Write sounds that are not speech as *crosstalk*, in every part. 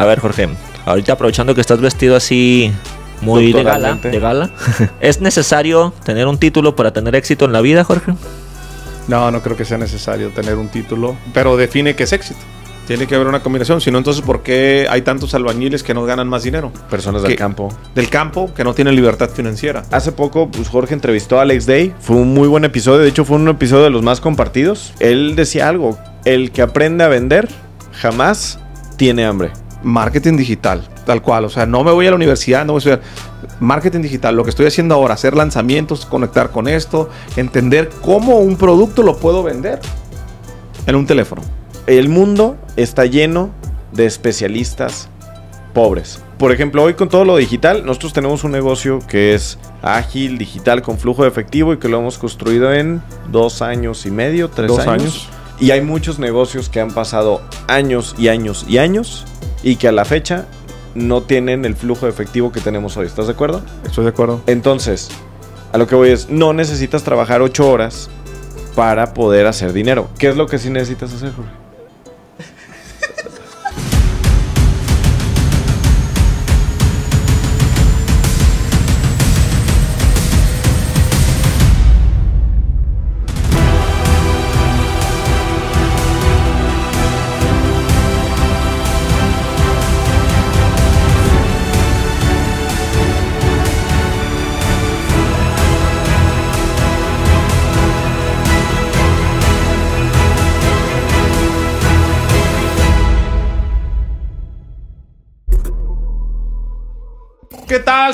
A ver, Jorge, ahorita aprovechando que estás vestido así muy de gala, *laughs* ¿es necesario tener un título para tener éxito en la vida, Jorge? No, no creo que sea necesario tener un título, pero define que es éxito. Tiene que haber una combinación, si no, entonces, ¿por qué hay tantos albañiles que no ganan más dinero? Personas del campo. Del campo, que no tienen libertad financiera. Hace poco, pues Jorge entrevistó a Alex Day, fue un muy buen episodio, de hecho fue un episodio de los más compartidos. Él decía algo, el que aprende a vender jamás tiene hambre marketing digital, tal cual. O sea, no me voy a la universidad, no voy a estudiar. Marketing digital, lo que estoy haciendo ahora, hacer lanzamientos, conectar con esto, entender cómo un producto lo puedo vender en un teléfono. El mundo está lleno de especialistas pobres. Por ejemplo, hoy con todo lo digital, nosotros tenemos un negocio que es ágil, digital, con flujo de efectivo y que lo hemos construido en dos años y medio, tres años. Y hay muchos negocios que han pasado años y años y años y que a la fecha no tienen el flujo de efectivo que tenemos hoy. ¿Estás de acuerdo? Estoy de acuerdo. Entonces, a lo que voy es, no necesitas trabajar ocho horas para poder hacer dinero. ¿Qué es lo que sí necesitas hacer, Jorge?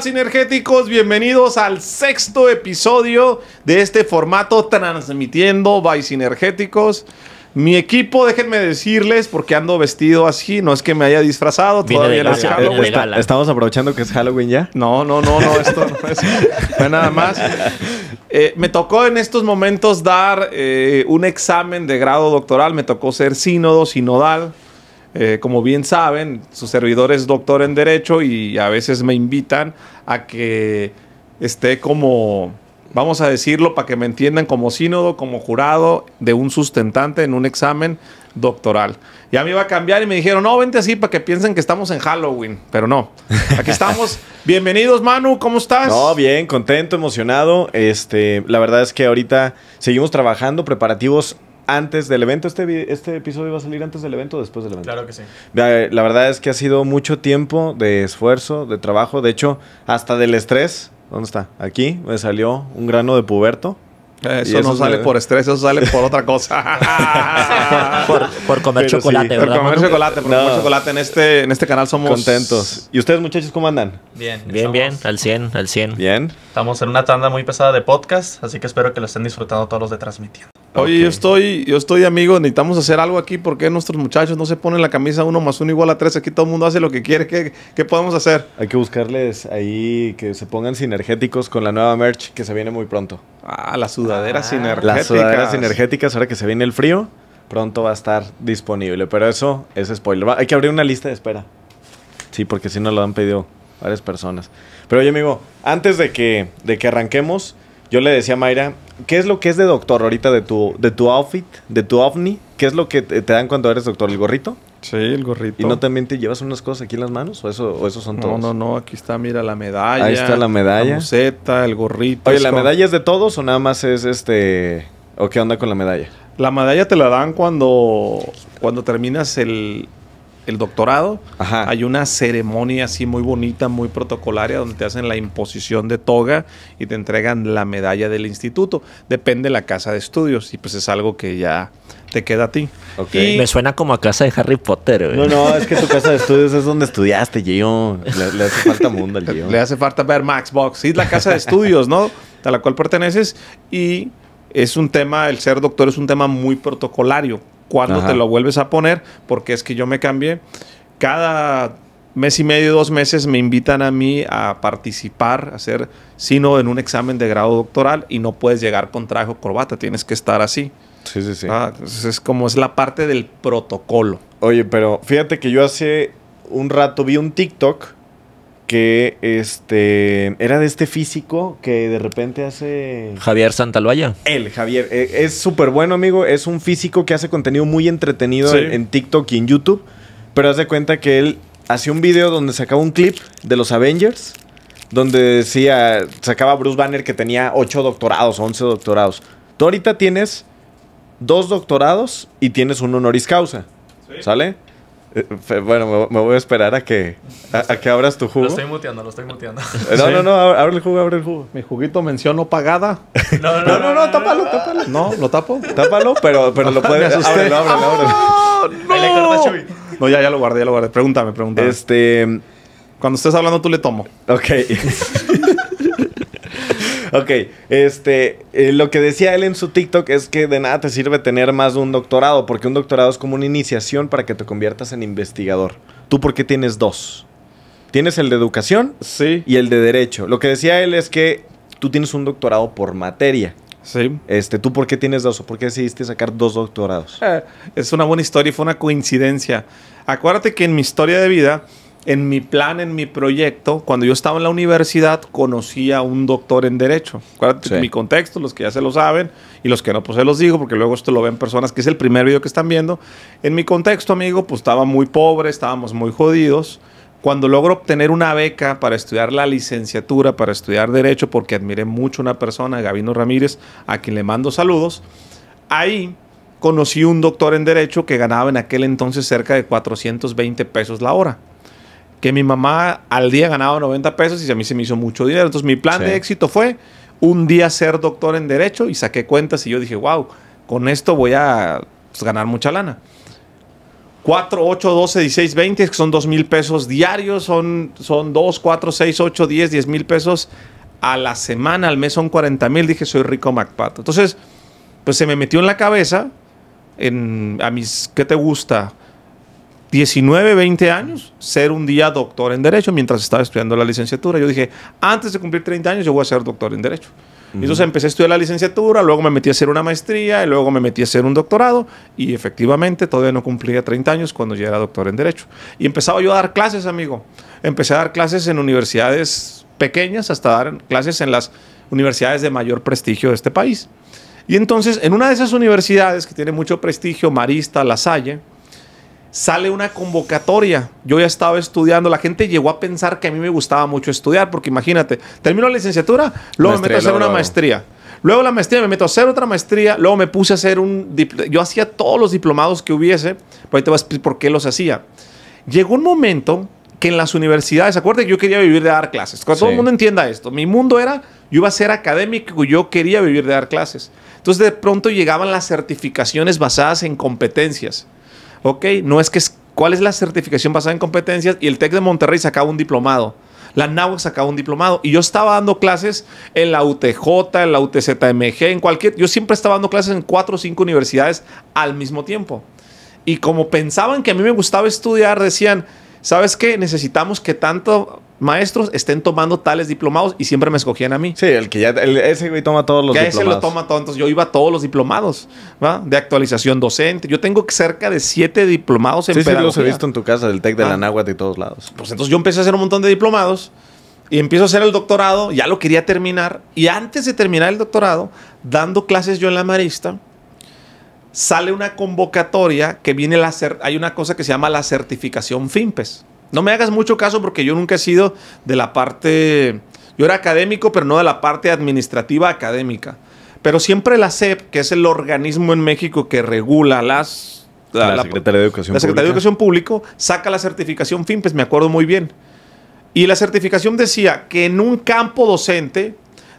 sinergéticos? Bienvenidos al sexto episodio de este formato transmitiendo by sinergéticos. Mi equipo, déjenme decirles, porque ando vestido así, no es que me haya disfrazado, todavía no es Halloween. ¿Estamos aprovechando que es Halloween ya? No, no, no, no, esto no es nada más. Eh, me tocó en estos momentos dar eh, un examen de grado doctoral, me tocó ser sínodo, sinodal, eh, como bien saben, su servidor es doctor en Derecho y a veces me invitan a que esté como, vamos a decirlo para que me entiendan, como sínodo, como jurado de un sustentante en un examen doctoral. Ya me iba a cambiar y me dijeron, no, vente así para que piensen que estamos en Halloween, pero no. Aquí estamos. *laughs* Bienvenidos, Manu, ¿cómo estás? No, bien, contento, emocionado. Este, la verdad es que ahorita seguimos trabajando preparativos antes del evento. Este, este episodio va a salir antes del evento o después del evento. Claro que sí. Eh, la verdad es que ha sido mucho tiempo de esfuerzo, de trabajo, de hecho, hasta del estrés. ¿Dónde está? Aquí me salió un grano de puberto. Eso, no sale por estrés, eso sale por otra cosa. *laughs* por, comer chocolate, ¿verdad? Por comer chocolate, por comer chocolate. En este, en este canal somos contentos. ¿Y ustedes, muchachos, cómo andan? Bien. Bien, bien, al 100, al 100. Bien. Estamos en una tanda muy pesada de podcast, así que espero que lo estén disfrutando todos los de transmitir. Ah, oye, yo estoy, yo estoy amigo, necesitamos hacer algo aquí porque nuestros muchachos no se ponen la camisa uno más uno igual a tres. Aquí todo el mundo hace lo que quiere. ¿Qué, qué podemos hacer? Hay que buscarles ahí que se pongan sinergéticos con la nueva merch que se viene muy pronto. Ah, las sudaderas ah. sinergéticas. Las sudaderas sinergéticas, ahora que se viene el frío, pronto va a estar disponible. Pero eso es spoiler. hay que abrir una lista de espera. Sí, porque si no lo han pedido varias personas. Pero oye, amigo, antes de que, de que arranquemos yo le decía a Mayra, ¿qué es lo que es de doctor ahorita de tu, de tu outfit, de tu ovni? ¿Qué es lo que te, dan cuando eres doctor? ¿El gorrito? Sí, el gorrito. ¿Y no también te llevas unas cosas aquí en las manos? ¿O eso, esos son todos? No, no, no. Aquí está, mira, la medalla. Ahí está la medalla. La museta, el gorrito. Oye, ¿la medalla es de todos o nada más es este... ¿O qué onda con la medalla? La medalla te la dan cuando, cuando terminas el, el doctorado, hay una ceremonia así muy bonita, muy protocolaria, donde te hacen la imposición de toga y te entregan la medalla del instituto. Depende de la casa de estudios y pues es algo que ya te queda a ti. Me suena como a casa de Harry Potter. No, no, es que tu casa de estudios es donde estudiaste, Gio. Le, hace falta mundo al *laughs* Le hace falta ver Max Box. Sí, es la casa de estudios, ¿no? A la cual perteneces y es un tema, el ser doctor es un tema muy protocolario. Cuando te lo vuelves a poner, porque es que yo me cambié. Cada mes y medio, dos meses me invitan a mí a participar, a hacer sino en un examen de grado doctoral y no puedes llegar con traje o corbata, tienes que estar así. Sí, sí, sí. Ah, es como es la parte del protocolo. Oye, pero fíjate que yo hace un rato vi un TikTok que este era de este físico que de repente hace Javier Santaloya. Él, Javier, e, es súper bueno, amigo, es un físico que hace contenido muy entretenido en, TikTok y en YouTube, pero haz de cuenta que él hacía un video donde sacaba un clip de los Avengers donde decía, sacaba Bruce Banner que tenía 8 doctorados, 11 doctorados. Tú ahorita tienes dos doctorados y tienes un honoris causa. ¿Sale? Eh, bueno, me voy a esperar a que, a, que abras tu jugo. Lo estoy muteando, lo estoy muteando. Eh, no, no, no, abre el jugo, abre el jugo. Mi juguito mención no pagada. No, no, no, tápalo, tápalo. No, lo tapo. Tápalo, pero, pero lo puedes... asustar. No, ah, ábrelo. ¡No! No, ya, ya lo guardé, ya lo guardé. Pregúntame, pregúntame. Este... Cuando estés hablando tú le tomo. Ok. *laughs* Ok, este, eh, lo que decía él en su TikTok es que de nada te sirve tener más de un doctorado, porque un doctorado es como una iniciación para que te conviertas en investigador. ¿Tú por qué tienes dos? Tienes el de educación sí. y el de derecho. Lo que decía él es que tú tienes un doctorado por materia. Sí. Este, ¿Tú por qué tienes dos o por qué decidiste sacar dos doctorados? Eh, es una buena historia, y fue una coincidencia. Acuérdate que en mi historia de vida en mi plan, en mi proyecto, cuando yo estaba en la universidad, conocí a un doctor en Derecho. Acuérdate mi contexto, los que ya se lo saben y los que no, pues se los digo, porque luego esto lo ven personas que es el primer video que están viendo. En mi contexto, amigo, pues estaba muy pobre, estábamos muy jodidos. Cuando logro obtener una beca para estudiar la licenciatura, para estudiar Derecho, porque admiré mucho a una persona, Gabino Ramírez, a quien le mando saludos, ahí conocí un doctor en Derecho que ganaba en aquel entonces cerca de 420 pesos la hora que mi mamá al día ganaba 90 pesos y a mí se me hizo mucho dinero. Entonces mi plan de éxito fue un día ser doctor en derecho y saqué cuentas y yo dije, wow, con esto voy a pues, ganar mucha lana. 4, 8, 12, 16, 20, que son 2 mil pesos diarios, son, 2, 4, 6, 8, 10, 10 mil pesos a la semana, al mes son 40 mil, dije, soy rico MacPato. Entonces, pues se me metió en la cabeza, en, a mis, ¿qué te gusta? 19, 20 años, ser un día doctor en Derecho mientras estaba estudiando la licenciatura. Yo dije, antes de cumplir 30 años, yo voy a ser doctor en Derecho. Entonces empecé a estudiar la licenciatura, luego me metí a hacer una maestría, y luego me metí a hacer un doctorado y efectivamente todavía no cumplía 30 años cuando ya era doctor en Derecho. Y empezaba yo a dar clases, amigo. Empecé a dar clases en universidades pequeñas hasta dar clases en las universidades de mayor prestigio de este país. Y entonces en una de esas universidades que tiene mucho prestigio, Marista, La Salle, sale una convocatoria. Yo ya estaba estudiando. La gente llegó a pensar que a mí me gustaba mucho estudiar, porque imagínate, termino la licenciatura, luego me meto a hacer una maestría. Luego la maestría, me meto a hacer otra maestría, luego me puse a hacer un... Yo hacía todos los diplomados que hubiese, pero ahí te voy por qué los hacía. Llegó un momento que en las universidades, acuérdate que yo quería vivir de dar clases. Que todo el mundo entienda esto, mi mundo era, yo iba a ser académico, yo quería vivir de dar clases. Entonces de pronto llegaban las certificaciones basadas en competencias ok, no es que es, ¿cuál es la certificación basada en competencias? Y el TEC de Monterrey sacaba un diplomado. La NAWAC sacaba un diplomado y yo estaba dando clases en la UTJ, en la UTZMG, en cualquier. Yo siempre estaba dando clases en cuatro o cinco universidades al mismo tiempo. Y como pensaban que a mí me gustaba estudiar, decían, ¿sabes qué? Necesitamos que tanto maestros estén tomando tales diplomados y siempre me escogían a mí. Sí, el que ya, ese güey toma todos los que diplomados. Ese lo toma todo, yo iba a todos los diplomados, ¿va? De actualización docente. Yo tengo cerca de siete diplomados en pedagogía. Sí, he visto en tu casa, del TEC de la Náhuatl y todos lados. Pues entonces yo empecé a hacer un montón de diplomados y empiezo a hacer el doctorado, ya lo quería terminar y antes de terminar el doctorado, dando clases yo en la Marista, sale una convocatoria que viene la hay una cosa que se llama la certificación FIMPES. No me hagas mucho caso porque yo nunca he sido de la parte... Yo era académico, pero no de la parte administrativa académica. Pero siempre la SEP, que es el organismo en México que regula las la, Secretaría de Educación Pública. de Educación Público saca la certificación FIMPES, me acuerdo muy bien. Y la certificación decía que en un campo docente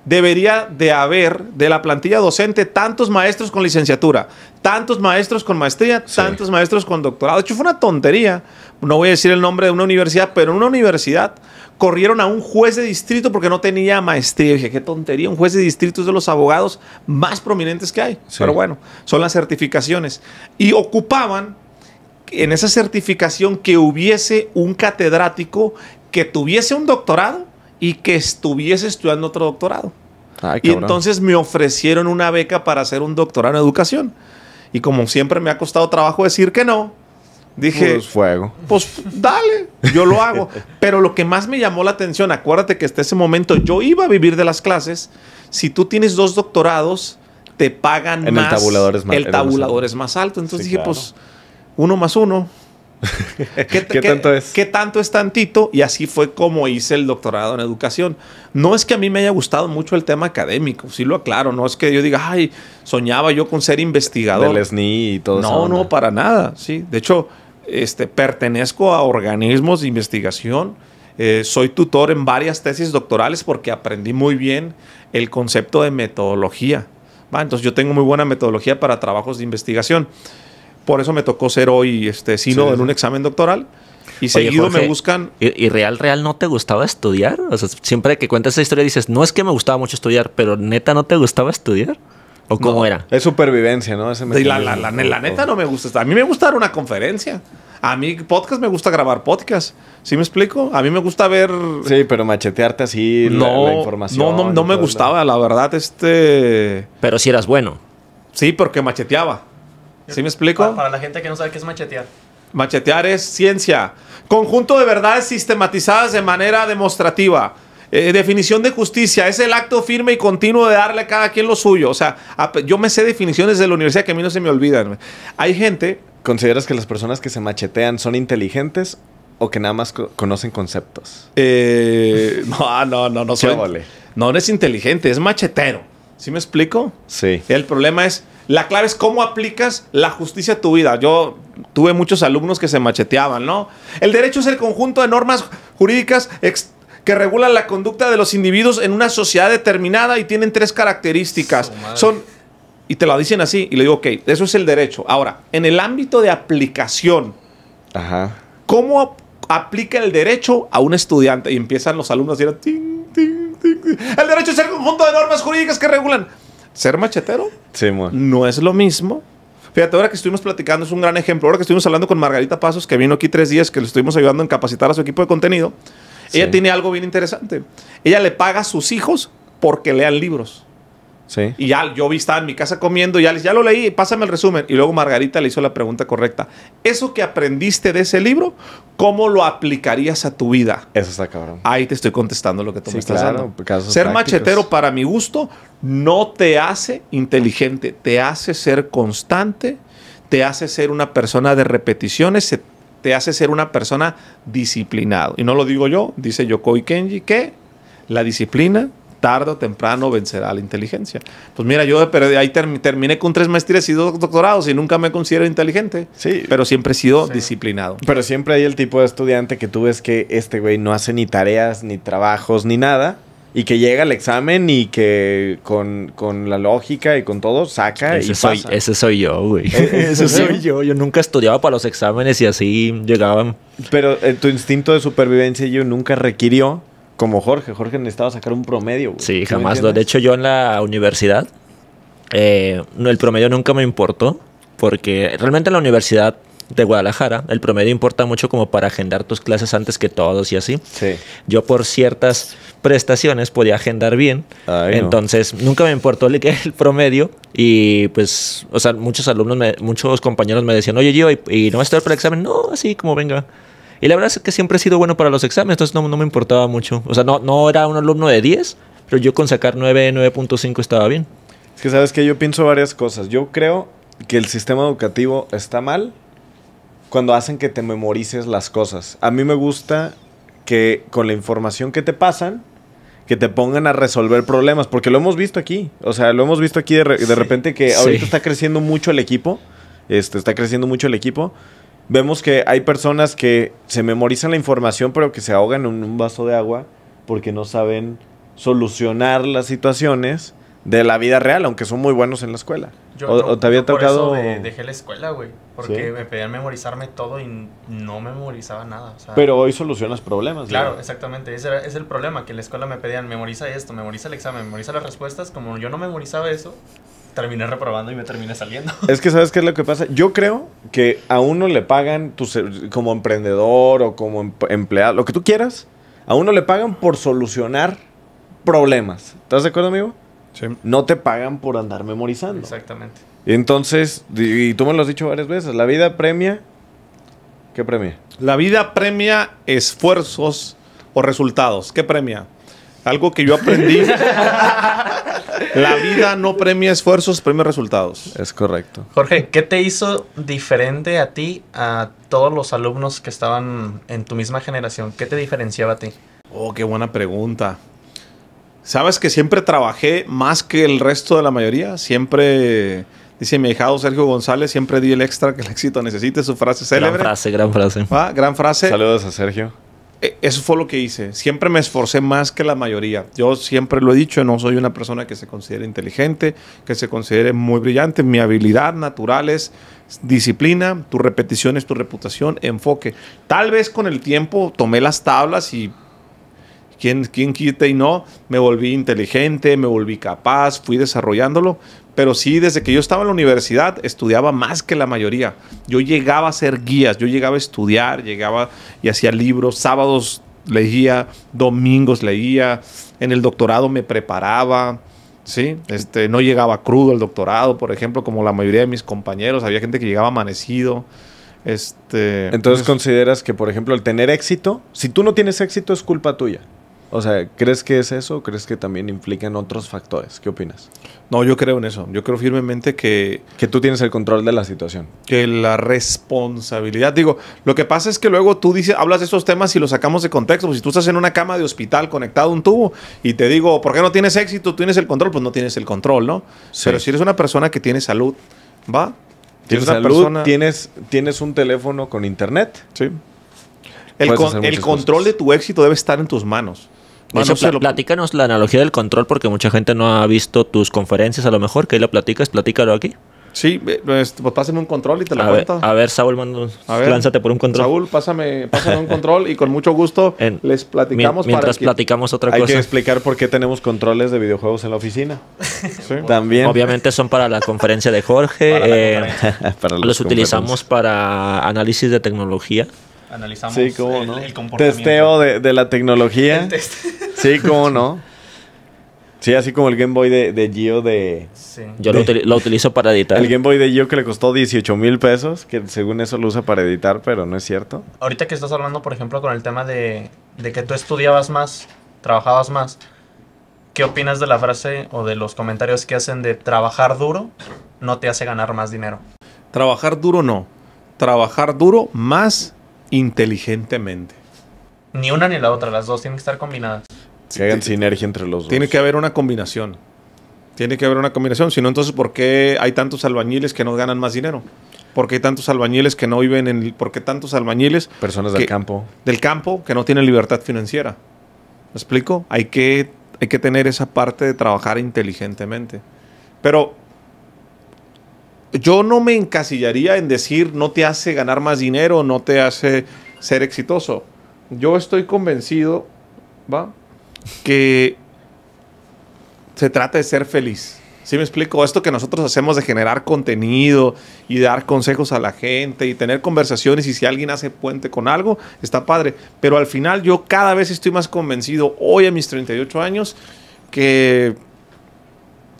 debería de haber de la plantilla docente tantos maestros con licenciatura, tantos maestros con maestría, tantos maestros con doctorado. De hecho, fue una tontería. No voy a decir el nombre de una universidad, pero en una universidad corrieron a un juez de distrito porque no tenía maestría. dije, qué tontería, un juez de distrito es de los abogados más prominentes que hay. Pero bueno, son las certificaciones. Y ocupaban en esa certificación que hubiese un catedrático que tuviese un doctorado y que estuviese estudiando otro doctorado. y entonces me ofrecieron una beca para hacer un doctorado en educación. Y como siempre me ha costado trabajo decir que no, dije, pues fuego. Pues dale, yo lo hago. *laughs* Pero lo que más me llamó la atención, acuérdate que hasta ese momento yo iba a vivir de las clases. Si tú tienes dos doctorados, te pagan más. El tabulador es más, el tabulador es más alto. Entonces dije, pues uno más uno *laughs* ¿Qué, tanto es? ¿Qué tanto es tantito? Y así fue como hice el doctorado en educación. No es que a mí me haya gustado mucho el tema académico, sí lo aclaro. No es que yo diga, ay, soñaba yo con ser investigador. todo No, no, para nada, sí. De hecho, este, pertenezco a organismos de investigación. Eh, soy tutor en varias tesis doctorales porque aprendí muy bien el concepto de metodología. ¿va? Entonces yo tengo muy buena metodología para trabajos de investigación. Por eso me tocó ser hoy este, sino en un examen doctoral. Y seguido me buscan. ¿y, real, real no te gustaba estudiar? O sea, siempre que cuentas esa historia dices, no es que me gustaba mucho estudiar, pero neta no te gustaba estudiar. ¿O cómo era? Es supervivencia, ¿no? la, neta no me gusta. A mí me gusta dar una conferencia. A mí podcast me gusta grabar podcast. ¿Sí me explico? A mí me gusta ver... Sí, pero machetearte así no, la, información. No, no, no me gustaba, la verdad, este... Pero si eras bueno. Sí, porque macheteaba. ¿Sí me explico? Para, la gente que no sabe qué es machetear. Machetear es ciencia. Conjunto de verdades sistematizadas de manera demostrativa. Eh, definición de justicia es el acto firme y continuo de darle a cada quien lo suyo. O sea, yo me sé definiciones de la universidad que a mí no se me olvidan. Hay gente. ¿Consideras que las personas que se machetean son inteligentes o que nada más conocen conceptos? Eh, *laughs* no, no, no, no No, no es inteligente, es machetero. ¿Sí me explico? Sí. El problema es la clave es cómo aplicas la justicia a tu vida. Yo tuve muchos alumnos que se macheteaban, ¿no? El derecho es el conjunto de normas jurídicas que regulan la conducta de los individuos en una sociedad determinada y tienen tres características. Son, y te lo dicen así, y le digo, ok, eso es el derecho. Ahora, en el ámbito de aplicación, ¿cómo aplica el derecho a un estudiante? Y empiezan los alumnos a decir, el derecho es el conjunto de normas jurídicas que regulan ser machetero no es lo mismo. Fíjate, ahora que estuvimos platicando, es un gran ejemplo. Ahora que estuvimos hablando con Margarita Pasos, que vino aquí tres días, que le estuvimos ayudando en capacitar a su equipo de contenido, ella tiene algo bien interesante. Ella le paga a sus hijos porque lean libros. Y ya yo vi, estaba en mi casa comiendo y ya, lo leí, pásame el resumen. Y luego Margarita le hizo la pregunta correcta. Eso que aprendiste de ese libro, ¿cómo lo aplicarías a tu vida? Eso está cabrón. Ahí te estoy contestando lo que tú me estás dando. Ser machetero, para mi gusto, no te hace inteligente, te hace ser constante, te hace ser una persona de repeticiones, te hace ser una persona disciplinado. Y no lo digo yo, dice Yokoi Kenji, que la disciplina tarde o temprano vencerá la inteligencia. Pues mira, yo ahí terminé con tres maestrías y dos doctorados y nunca me considero inteligente. Sí. Pero siempre he sido disciplinado. Pero siempre hay el tipo de estudiante que tú ves que este güey no hace ni tareas, ni trabajos, ni nada. Y que llega al examen y que con, la lógica y con todo saca y soy, pasa. Ese soy yo, güey. E-, ese soy yo. Yo nunca estudiaba para los exámenes y así llegaban. Pero eh, tu instinto de supervivencia yo nunca requirió como Jorge. Jorge necesitaba sacar un promedio. Sí, jamás. Lo, de hecho, yo en la universidad, eh, el promedio nunca me importó, porque realmente en la universidad de Guadalajara, el promedio importa mucho como para agendar tus clases antes que todos y así. Sí. Yo por ciertas prestaciones podía agendar bien, entonces nunca me importó el, *laughs* el, promedio y pues, o sea, muchos alumnos, muchos compañeros me decían, oye, yo, ¿y, no vas a estar para el examen? No, así como venga. Y la verdad es que siempre he sido bueno para los exámenes, entonces no, me importaba mucho. O sea, no, no era un alumno de 10, pero yo con sacar 9, 9.5 estaba bien. Es que sabes que yo pienso varias cosas. Yo creo que el sistema educativo está mal cuando hacen que te memorices las cosas. A mí me gusta que con la información que te pasan, que te pongan a resolver problemas, porque lo hemos visto aquí. O sea, lo hemos visto aquí de, repente que ahorita está creciendo mucho el equipo. Este, está creciendo mucho el equipo vemos que hay personas que se memorizan la información pero que se ahogan en un vaso de agua porque no saben solucionar las situaciones de la vida real, aunque son muy buenos en la escuela. Yo, te había tocado... eso dejé la escuela, güey, porque me pedían memorizarme todo y no memorizaba nada. pero hoy solucionas problemas. Claro, exactamente, ese es el problema, que en la escuela me pedían memoriza esto, memoriza el examen, memoriza las respuestas, como yo no memorizaba eso, terminé reprobando y me terminé saliendo. *laughs* Es que, ¿sabes qué es lo que pasa? Yo creo que a uno le pagan como emprendedor o como em, empleado, lo que tú quieras, a uno le pagan por solucionar problemas. ¿Estás de acuerdo, amigo? Sí. No te pagan por andar memorizando. Exactamente. Y entonces, y tú me lo has dicho varias veces, la vida premia. ¿Qué premia? La vida premia esfuerzos o resultados. ¿Qué premia? Algo que yo aprendí. la vida no premia esfuerzos, premia resultados. Es correcto. Jorge, ¿qué te hizo diferente a ti a todos los alumnos que estaban en tu misma generación? ¿Qué te diferenciaba a ti? Oh, qué buena pregunta. Sabes que siempre trabajé más que el resto de la mayoría. Siempre, dice mi hijado Sergio González, siempre di el extra que el éxito necesite. Su frase célebre. Gran frase, gran frase. ¿Va? Gran frase. Saludos a Sergio eso fue lo que hice. Siempre me esforcé más que la mayoría. Yo siempre lo he dicho, no soy una persona que se considere inteligente, que se considere muy brillante. Mi habilidad natural es disciplina, tu repetición es tu reputación, enfoque. Tal vez con el tiempo tomé las tablas y ¿Quién, quién y no? Me volví inteligente, me volví capaz, fui desarrollándolo, pero sí, desde que yo estaba en la universidad, estudiaba más que la mayoría. Yo llegaba a ser guías, yo llegaba a estudiar, llegaba y hacía libros, sábados leía, domingos leía, en el doctorado me preparaba, ¿sí? Este, no llegaba crudo el doctorado, por ejemplo, como la mayoría de mis compañeros, había gente que llegaba amanecido. Este, Entonces, ¿consideras que, por ejemplo, el tener éxito, si tú no tienes éxito, es culpa tuya? O sea, ¿crees que es eso o crees que también implican otros factores? ¿Qué opinas? No, yo creo en eso. Yo creo firmemente que... tú tienes el control de la situación. Que la responsabilidad. Digo, lo que pasa es que luego tú dices, hablas de esos temas y los sacamos de contexto. Pues si tú estás en una cama de hospital conectado a un tubo y te digo, ¿por qué no tienes éxito? tienes el control? Pues no tienes el control, ¿no? Pero si eres una persona que tiene salud, ¿va? Tienes salud, tienes, tienes un teléfono con internet. Sí. El, control de tu éxito debe estar en tus manos. Bueno, platícanos la analogía del control porque mucha gente no ha visto tus conferencias a lo mejor, que ahí lo platicas, platícalo aquí. Sí, pues, pues pásame un control y te lo a cuento. a ver, Saúl, lánzate por un control. Saúl, pásame, un control y con mucho gusto *laughs* les platicamos. mientras platicamos otra cosa. Hay que explicar por qué tenemos controles de videojuegos en la oficina. *laughs* También. Obviamente son para la conferencia de Jorge. *laughs* Eh, los utilizamos para análisis de tecnología. Analizamos el, comportamiento. Testeo de, la tecnología. *laughs* Sí, cómo no. Sí, así como el Game Boy de, Gio de... Yo lo, utilizo para editar. El Game Boy de Gio que le costó 18 mil pesos, que según eso lo usa para editar, pero no es cierto. Ahorita que estás hablando, por ejemplo, con el tema de, de que tú estudiabas más, trabajabas más, ¿qué opinas de la frase o de los comentarios que hacen de trabajar duro no te hace ganar más dinero? Trabajar duro no. Trabajar duro más inteligentemente. Ni una ni la otra, las dos tienen que estar combinadas. Que hagan sinergia entre los dos. Tiene que haber una combinación. Tiene que haber una combinación. Si no, entonces, ¿por qué hay tantos albañiles que no ganan más dinero? ¿Por qué hay tantos albañiles que no viven en... El, ¿Por qué tantos albañiles... Personas del campo. Del campo que no tienen libertad financiera. ¿Me explico? Hay que, hay que tener esa parte de trabajar inteligentemente. Pero yo no me encasillaría en decir no te hace ganar más dinero, no te hace ser exitoso. Yo estoy convencido, ¿va? Que se trata de ser feliz. ¿Sí me explico? Esto que nosotros hacemos de generar contenido y dar consejos a la gente y tener conversaciones y si alguien hace puente con algo, está padre. Pero al final yo cada vez estoy más convencido hoy a mis 38 años que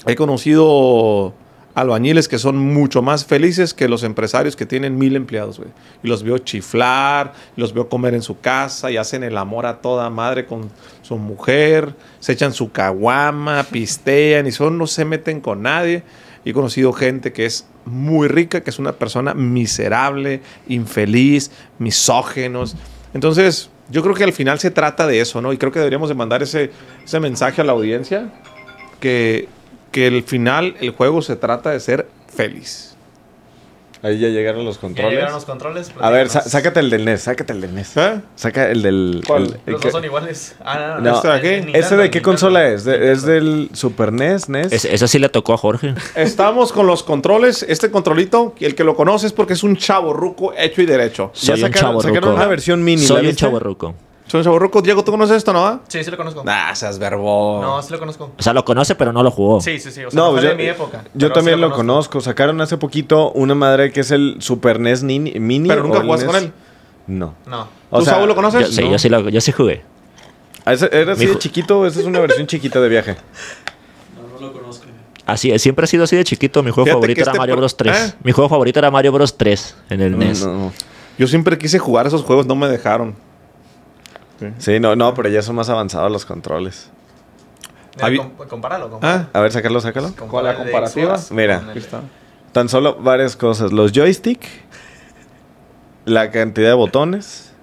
he conocido albañiles que son mucho más felices que los empresarios que tienen mil empleados, güey. Y los veo chiflar, los veo comer en su casa y hacen el amor a toda madre con su mujer, se echan su caguama, *laughs* pistean y son, no se meten con nadie. He conocido gente que es muy rica, que es una persona miserable, infeliz, misógenos. Entonces, yo creo que al final se trata de eso, ¿no? Y creo que deberíamos de mandar ese, ese mensaje a la audiencia, que que el final, el juego se trata de ser feliz. Ahí ya llegaron los controles. llegaron los controles. Pues, a ver, sácate el del NES, sácate el del NES. ¿Eh? Saca el del... son iguales. Ah, no, no. ¿Este, de, ¿Ese de qué consola es? ¿Es del Super NES, e e NES? esa sí le tocó a Jorge. Estamos con los controles. Este controlito, el que lo conoce es porque es un chavo ruco hecho y derecho. Soy ya sacaron, un chavo ruco. una versión mini. Soy un chavo ruco. Son roco, Diego, ¿tú conoces esto, no? Sí, sí lo conozco. Esa seas verbo. No, sí lo conozco. O sea, lo conoce, pero no lo jugó. Sí, sí, sí. O sea, no, pues yo, de mi época. Yo también lo, conozco. Sacaron hace poquito una madre que es el Super NES Mini. Pero nunca jugaste con e él. No. No. O ¿Tú, sea, lo conoces? sí, yo sí, lo, yo sí jugué. Ah, ¿Era así de chiquito? Esa es una versión chiquita de viaje. No, lo conozco. Así, siempre ha sido así de chiquito. Mi juego favorito era este Mario Bros. 3. ¿Eh? Mi juego favorito era Mario Bros. 3 en el NES. Yo siempre quise jugar esos juegos, no me dejaron. Sí. no, no, pero ya son más avanzados los controles. Ah. A ver, sácalo, sácalo. Con la comparativa. Mira, tan solo varias cosas. Los joysticks, la cantidad de botones.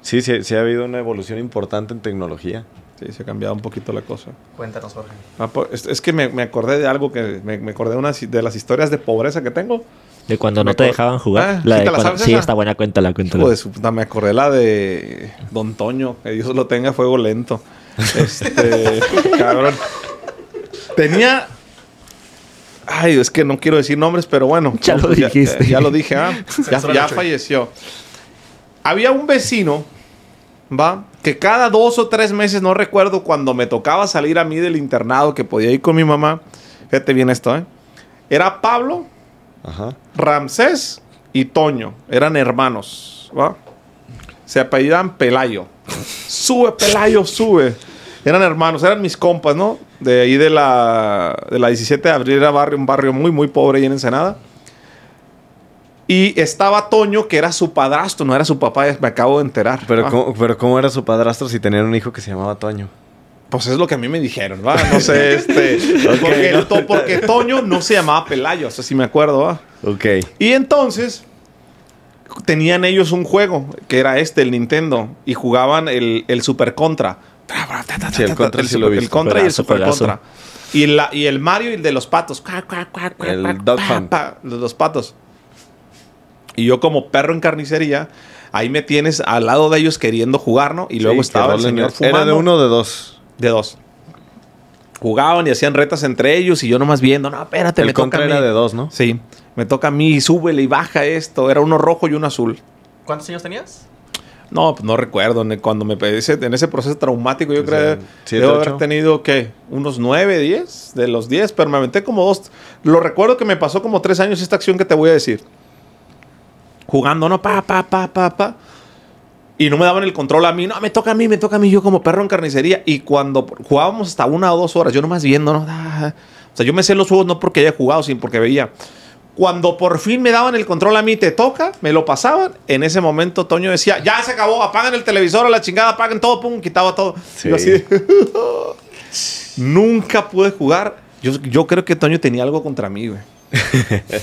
Sí, sí, sí ha habido una evolución importante en tecnología. Sí, se ha cambiado un poquito la cosa. Cuéntanos, Jorge. Ah, pues, es, que me, acordé de algo que me, me acordé una, de las historias de pobreza que tengo. De cuando no te dejaban jugar. Ah, la ¿sí, está buena, cuenta. la cuenta me acordé la de Don Toño, que Dios lo tenga fuego lento. Este, *laughs* Tenía. Ay, es que no quiero decir nombres, pero bueno. *laughs* Ya lo dijiste. Ya, lo dije, ah, *laughs* ya, ya falleció. Había un vecino, ¿va? Que cada dos o tres meses, no recuerdo, cuando me tocaba salir a mí del internado, que podía ir con mi mamá. Fíjate bien esto, ¿eh? Era Pablo, Ramsés y Toño eran hermanos, Se apellidaban Pelayo. sube, Pelayo, sube. Eran hermanos, eran mis compas, ¿no? De ahí de la, de la 17 de abril era un barrio muy, muy pobre Y en Ensenada. Y estaba Toño, que era su padrastro, no era su papá, me acabo de enterar. Pero, ¿cómo, pero ¿cómo era su padrastro si tenía un hijo que se llamaba Toño? Pues es lo que a mí me dijeron, ¿va? No sé, *laughs* este. porque, Toño no se llamaba Pelayo, sé si me acuerdo, ¿va? Ok. Y entonces tenían ellos un juego que era este, el Nintendo, y jugaban el, Super Contra. el Contra, y el Super Contra. Y, la, y el Mario y el de los patos. El de los patos. Y yo, como perro en carnicería, ahí me tienes al lado de ellos queriendo jugar, ¿no? Y luego estaba el señor fumando. Era de uno de dos de dos. Jugaban y hacían retas entre ellos y yo nomás viendo, no, espérate, el me toca a de dos, ¿no? Sí, me toca a mí, súbele y baja esto. Era uno rojo y uno azul. ¿Cuántos años tenías? No, pues no recuerdo. Cuando me ese, en ese proceso traumático, yo creo que debo haber tenido, ¿qué? Unos nueve, diez de los diez pero me aventé como dos. Lo recuerdo que me pasó como tres años esta acción que te voy a decir. Jugando, ¿no? Pa, pa, pa, pa, pa y no me daban el control a mí. No, me toca a mí, me toca a mí. Yo como perro en carnicería. Y cuando jugábamos hasta una o dos horas, yo nomás viendo, ¿no? O sea, yo me sé los juegos no porque haya jugado, sino porque veía. Cuando por fin me daban el control a mí, te toca, me lo pasaban. En ese momento Toño decía, ya se acabó, apagan el televisor a la chingada, apagan todo, pum, quitaba todo. *laughs* Nunca pude jugar. Yo, yo creo que Toño tenía algo contra mí, güey.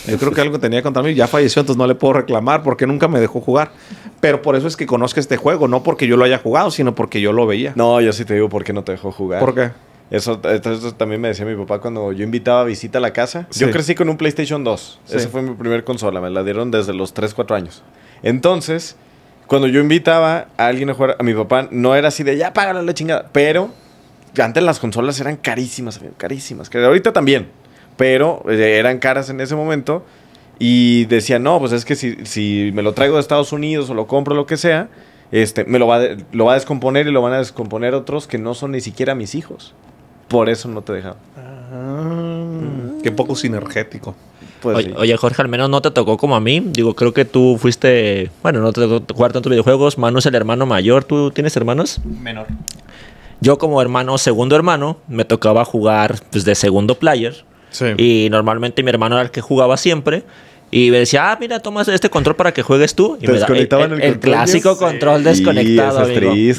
Yo creo que algo tenía contra mí, ya falleció, entonces no le puedo reclamar porque nunca me dejó jugar. Pero por eso es que conozca este juego, no porque yo lo haya jugado, sino porque yo lo veía. No, yo sí te digo por qué no te dejó jugar. ¿Por qué? Eso, también me decía mi papá cuando yo invitaba a visita a la casa. Yo crecí con un PlayStation 2. Esa fue mi primer consola, me la dieron desde los 3, 4 años. Entonces, cuando yo invitaba a alguien a jugar, a mi papá no era así de ya págalo la chingada, pero antes las consolas eran carísimas, carísimas, que ahorita también pero eh, eran caras en ese momento y decía no, pues es que si, me lo traigo de Estados Unidos o lo compro, lo que sea, este, me lo va, lo va a descomponer y lo van a descomponer otros que no son ni siquiera mis hijos. Por eso no te dejaba ah. Qué poco sinergético. Pues oye, Jorge, al menos no te tocó como a mí. Digo, creo que tú fuiste. Bueno, no te tocó jugar tantos videojuegos. Manu es el hermano mayor. ¿Tú tienes hermanos? Menor. Yo, como hermano, segundo hermano, me tocaba jugar pues, de segundo player y normalmente mi hermano era el que jugaba siempre. Y me decía, ah, mira, toma este control para que juegues tú. Y me el, clásico control desconectado.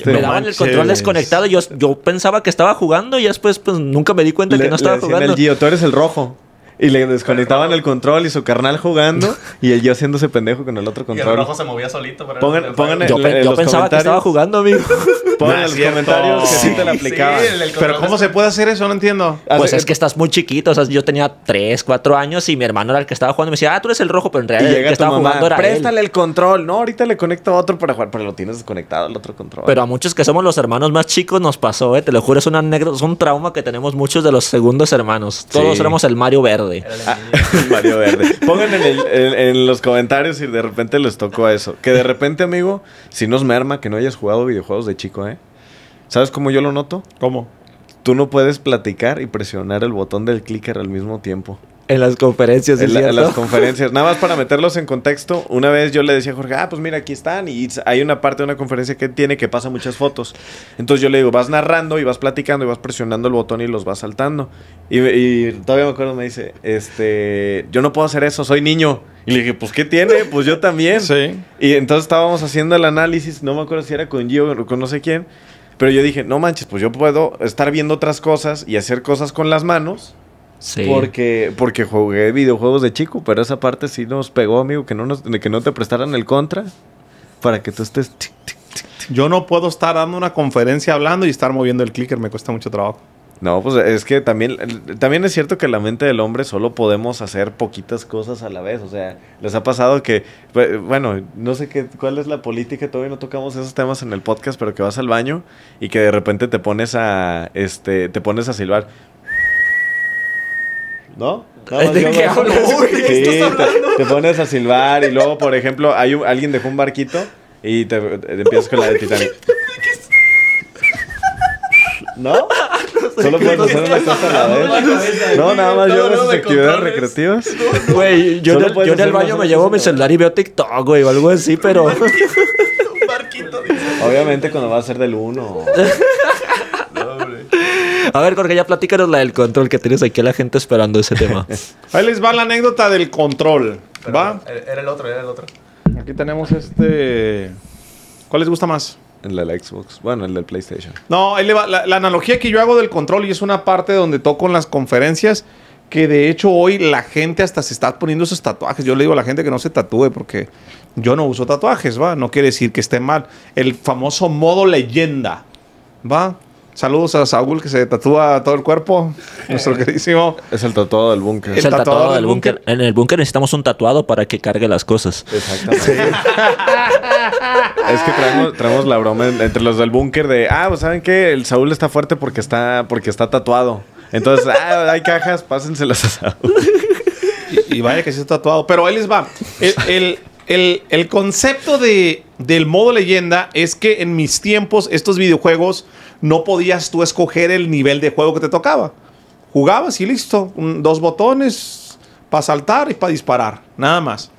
me daban el control desconectado. Yo, yo pensaba que estaba jugando y después pues, nunca me di cuenta que no estaba jugando. El Gio, tú eres el rojo. Y le desconectaban el control y su carnal jugando y el yo haciéndose pendejo con el otro control. Y el rojo se movía solito. Para el, yo, yo pensaba que estaba jugando, amigo. *laughs* *laughs* Pongan el ah, en que sí te lo aplicaba pero ¿cómo se puede hacer eso? No entiendo. Ah, pues es que estás muy chiquito. O sea, yo tenía 3, 4 años y mi hermano era el que estaba jugando. Me decía, ah, tú eres el rojo, pero en realidad el que estaba jugando era Préstale el control. No, ahorita le conecto a otro para jugar, pero lo tienes desconectado al otro control. Pero a muchos que somos los hermanos más chicos nos pasó, ¿eh? Te lo juro, es una anécdota, es un trauma que tenemos muchos de los segundos hermanos. Todos somos éramos el Mario Verde. Ah. *laughs* Mario verde. Pongan en, los comentarios si de repente les tocó eso. Que de repente, amigo, si nos merma que no hayas jugado videojuegos de chico, ¿eh? ¿Sabes cómo yo lo noto? ¿Cómo? Tú no puedes platicar y presionar el botón del clicker al mismo tiempo. En las conferencias, en, en, las conferencias. Nada más para *laughs* meterlos en contexto, una vez yo le decía a Jorge, ah, pues mira, aquí están. Y hay una parte de una conferencia que tiene que pasa muchas fotos. Entonces yo le digo, vas narrando y vas platicando y vas presionando el botón y los vas saltando. Y, todavía me acuerdo, me dice, este, yo no puedo hacer eso, soy niño. Y le dije, pues ¿qué tiene? Pues yo también. Sí. Y entonces estábamos haciendo el análisis, no me acuerdo si era con Gio o con no sé quién. Pero yo dije, no manches, pues yo puedo estar viendo otras cosas y hacer cosas con las manos porque, porque jugué videojuegos de chico, pero esa parte sí nos pegó, amigo, que no, nos, que no te prestaran el contra para que tú estés... Yo no puedo estar dando una conferencia hablando y estar moviendo el clicker, me cuesta mucho trabajo. No, pues es que también, también es cierto que la mente del hombre solo podemos hacer poquitas cosas a la vez. O sea, les ha pasado que, bueno, no sé qué, cuál es la política, todavía no tocamos esos temas en el podcast, pero que vas al baño y que de repente te pones a, este, te pones a silbar. ¿No? ¿De qué te, pones a silbar y luego, por ejemplo, hay alguien dejó un barquito y te, empiezas con la de Titanic. *laughs* ¿No? *laughs* Solo puedes hacer una cosa a la vez. No, nada más yo hago actividades recreativas. Güey, yo, en el baño me llevo mi celular y veo TikTok, güey, o algo así, pero. Obviamente cuando va a ser del 1. *laughs* A ver, Jorge, ya platícanos la del control que tienes aquí a la gente esperando ese tema. *laughs* Ahí les va la anécdota del control. ¿Va? Era el otro, era el otro. Aquí tenemos este. ¿Cuál les gusta más? El de la Xbox. Bueno, el del PlayStation. No, ahí le va. La, analogía que yo hago del control y es una parte donde toco en las conferencias. Que de hecho hoy la gente hasta se está poniendo esos tatuajes. Yo le digo a la gente que no se tatúe porque yo no uso tatuajes, ¿va? No quiere decir que esté mal. El famoso modo leyenda, ¿va? Saludos a Saúl que se tatúa todo el cuerpo. Nuestro *laughs* queridísimo. Es el tatuado del búnker. Es el, tatuado, del búnker. En el búnker necesitamos un tatuado para que cargue las cosas. Exactamente. *laughs* es que traemos, la broma entre los del búnker de, ah, pues saben que el Saúl está fuerte porque está, porque está tatuado. Entonces, ah, hay cajas, pásenselas a Saúl. *laughs* Y, vaya que sí está tatuado. Pero ahí les va. el, el concepto de, del modo leyenda es que en mis tiempos estos videojuegos no podías tú escoger el nivel de juego que te tocaba. Jugabas y listo, dos botones para saltar y para disparar, nada más.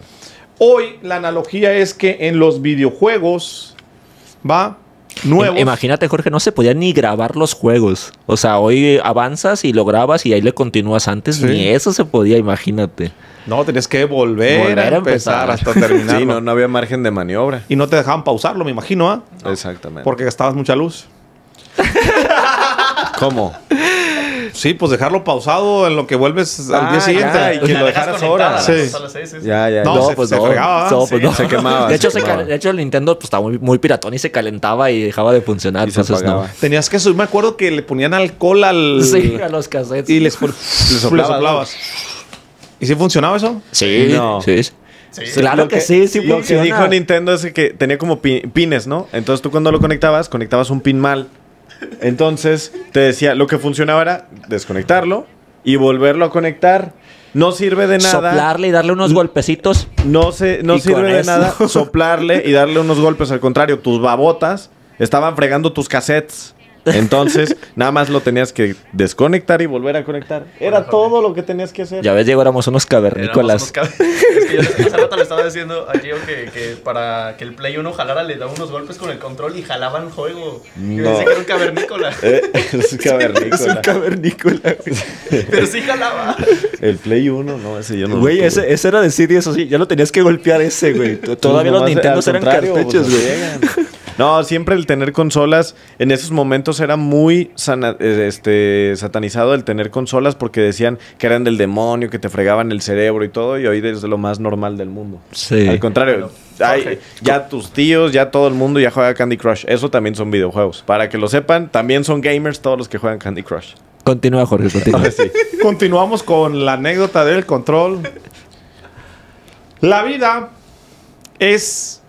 Hoy la analogía es que en los videojuegos, ¿va? nuevo. Imagínate, Jorge, no se podía ni grabar los juegos. O sea, hoy avanzas y lo grabas y ahí le continúas antes. Ni eso se podía, imagínate. No, tenías que volver, a, empezar hasta *laughs* terminar. no, había margen de maniobra. Y no te dejaban pausarlo, me imagino, ¿ah? Exactamente. Porque gastabas mucha luz. *laughs* ¿Cómo? Sí, pues dejarlo pausado en lo que vuelves al día ah, siguiente y que lo dejaras ahora. Sí. Ya, ya. No, pues se no. fregaba, pues Se quemaba. De hecho, el Nintendo pues, estaba muy, piratón y se calentaba y dejaba de funcionar. entonces, no. Tenías que Me acuerdo que le ponían alcohol al. a los cassettes. Y les, *laughs* les soplabas. ¿Y si funcionaba eso? Sí, sí. claro que, sí, sí, Lo que dijo Nintendo es que tenía como pines, ¿no? Entonces tú cuando lo conectabas, conectabas un pin mal. Entonces, te decía, lo que funcionaba era desconectarlo y volverlo a conectar. No sirve de nada. Soplarle y darle unos golpecitos. No, no sirve de nada soplarle y darle unos golpes. Al contrario, tus babotas estaban fregando tus cassettes. Entonces, nada más lo tenías que desconectar y volver a conectar. Era todo lo que tenías que hacer. Ya ves, llegáramos éramos unos cavernícolas. *laughs* es que yo hace rato le estaba diciendo a Diego que, para que el Play 1 jalara le daba unos golpes con el control y jalaba el juego. No. Yo pensé que era un cavernícola. *laughs* Eh, es un cavernícola. es un cavernícola. Pero sí jalaba. El Play 1, no, ese yo no Güey, ese, ese era de y eso sí. Ya lo tenías que golpear ese, güey. Todavía los Nintendo eran cartuchos, pues, güey. No, siempre el tener consolas, en esos momentos era muy eh, este, satanizado el tener consolas porque decían que eran del demonio, que te fregaban el cerebro y todo, y hoy es lo más normal del mundo. Sí. Al contrario, ya tus tíos, ya todo el mundo ya juega Candy Crush. Eso también son videojuegos. Para que lo sepan, también son gamers todos los que juegan Candy Crush. Continúa, Jorge, continúa. *laughs* Continuamos con la anécdota del control. La vida es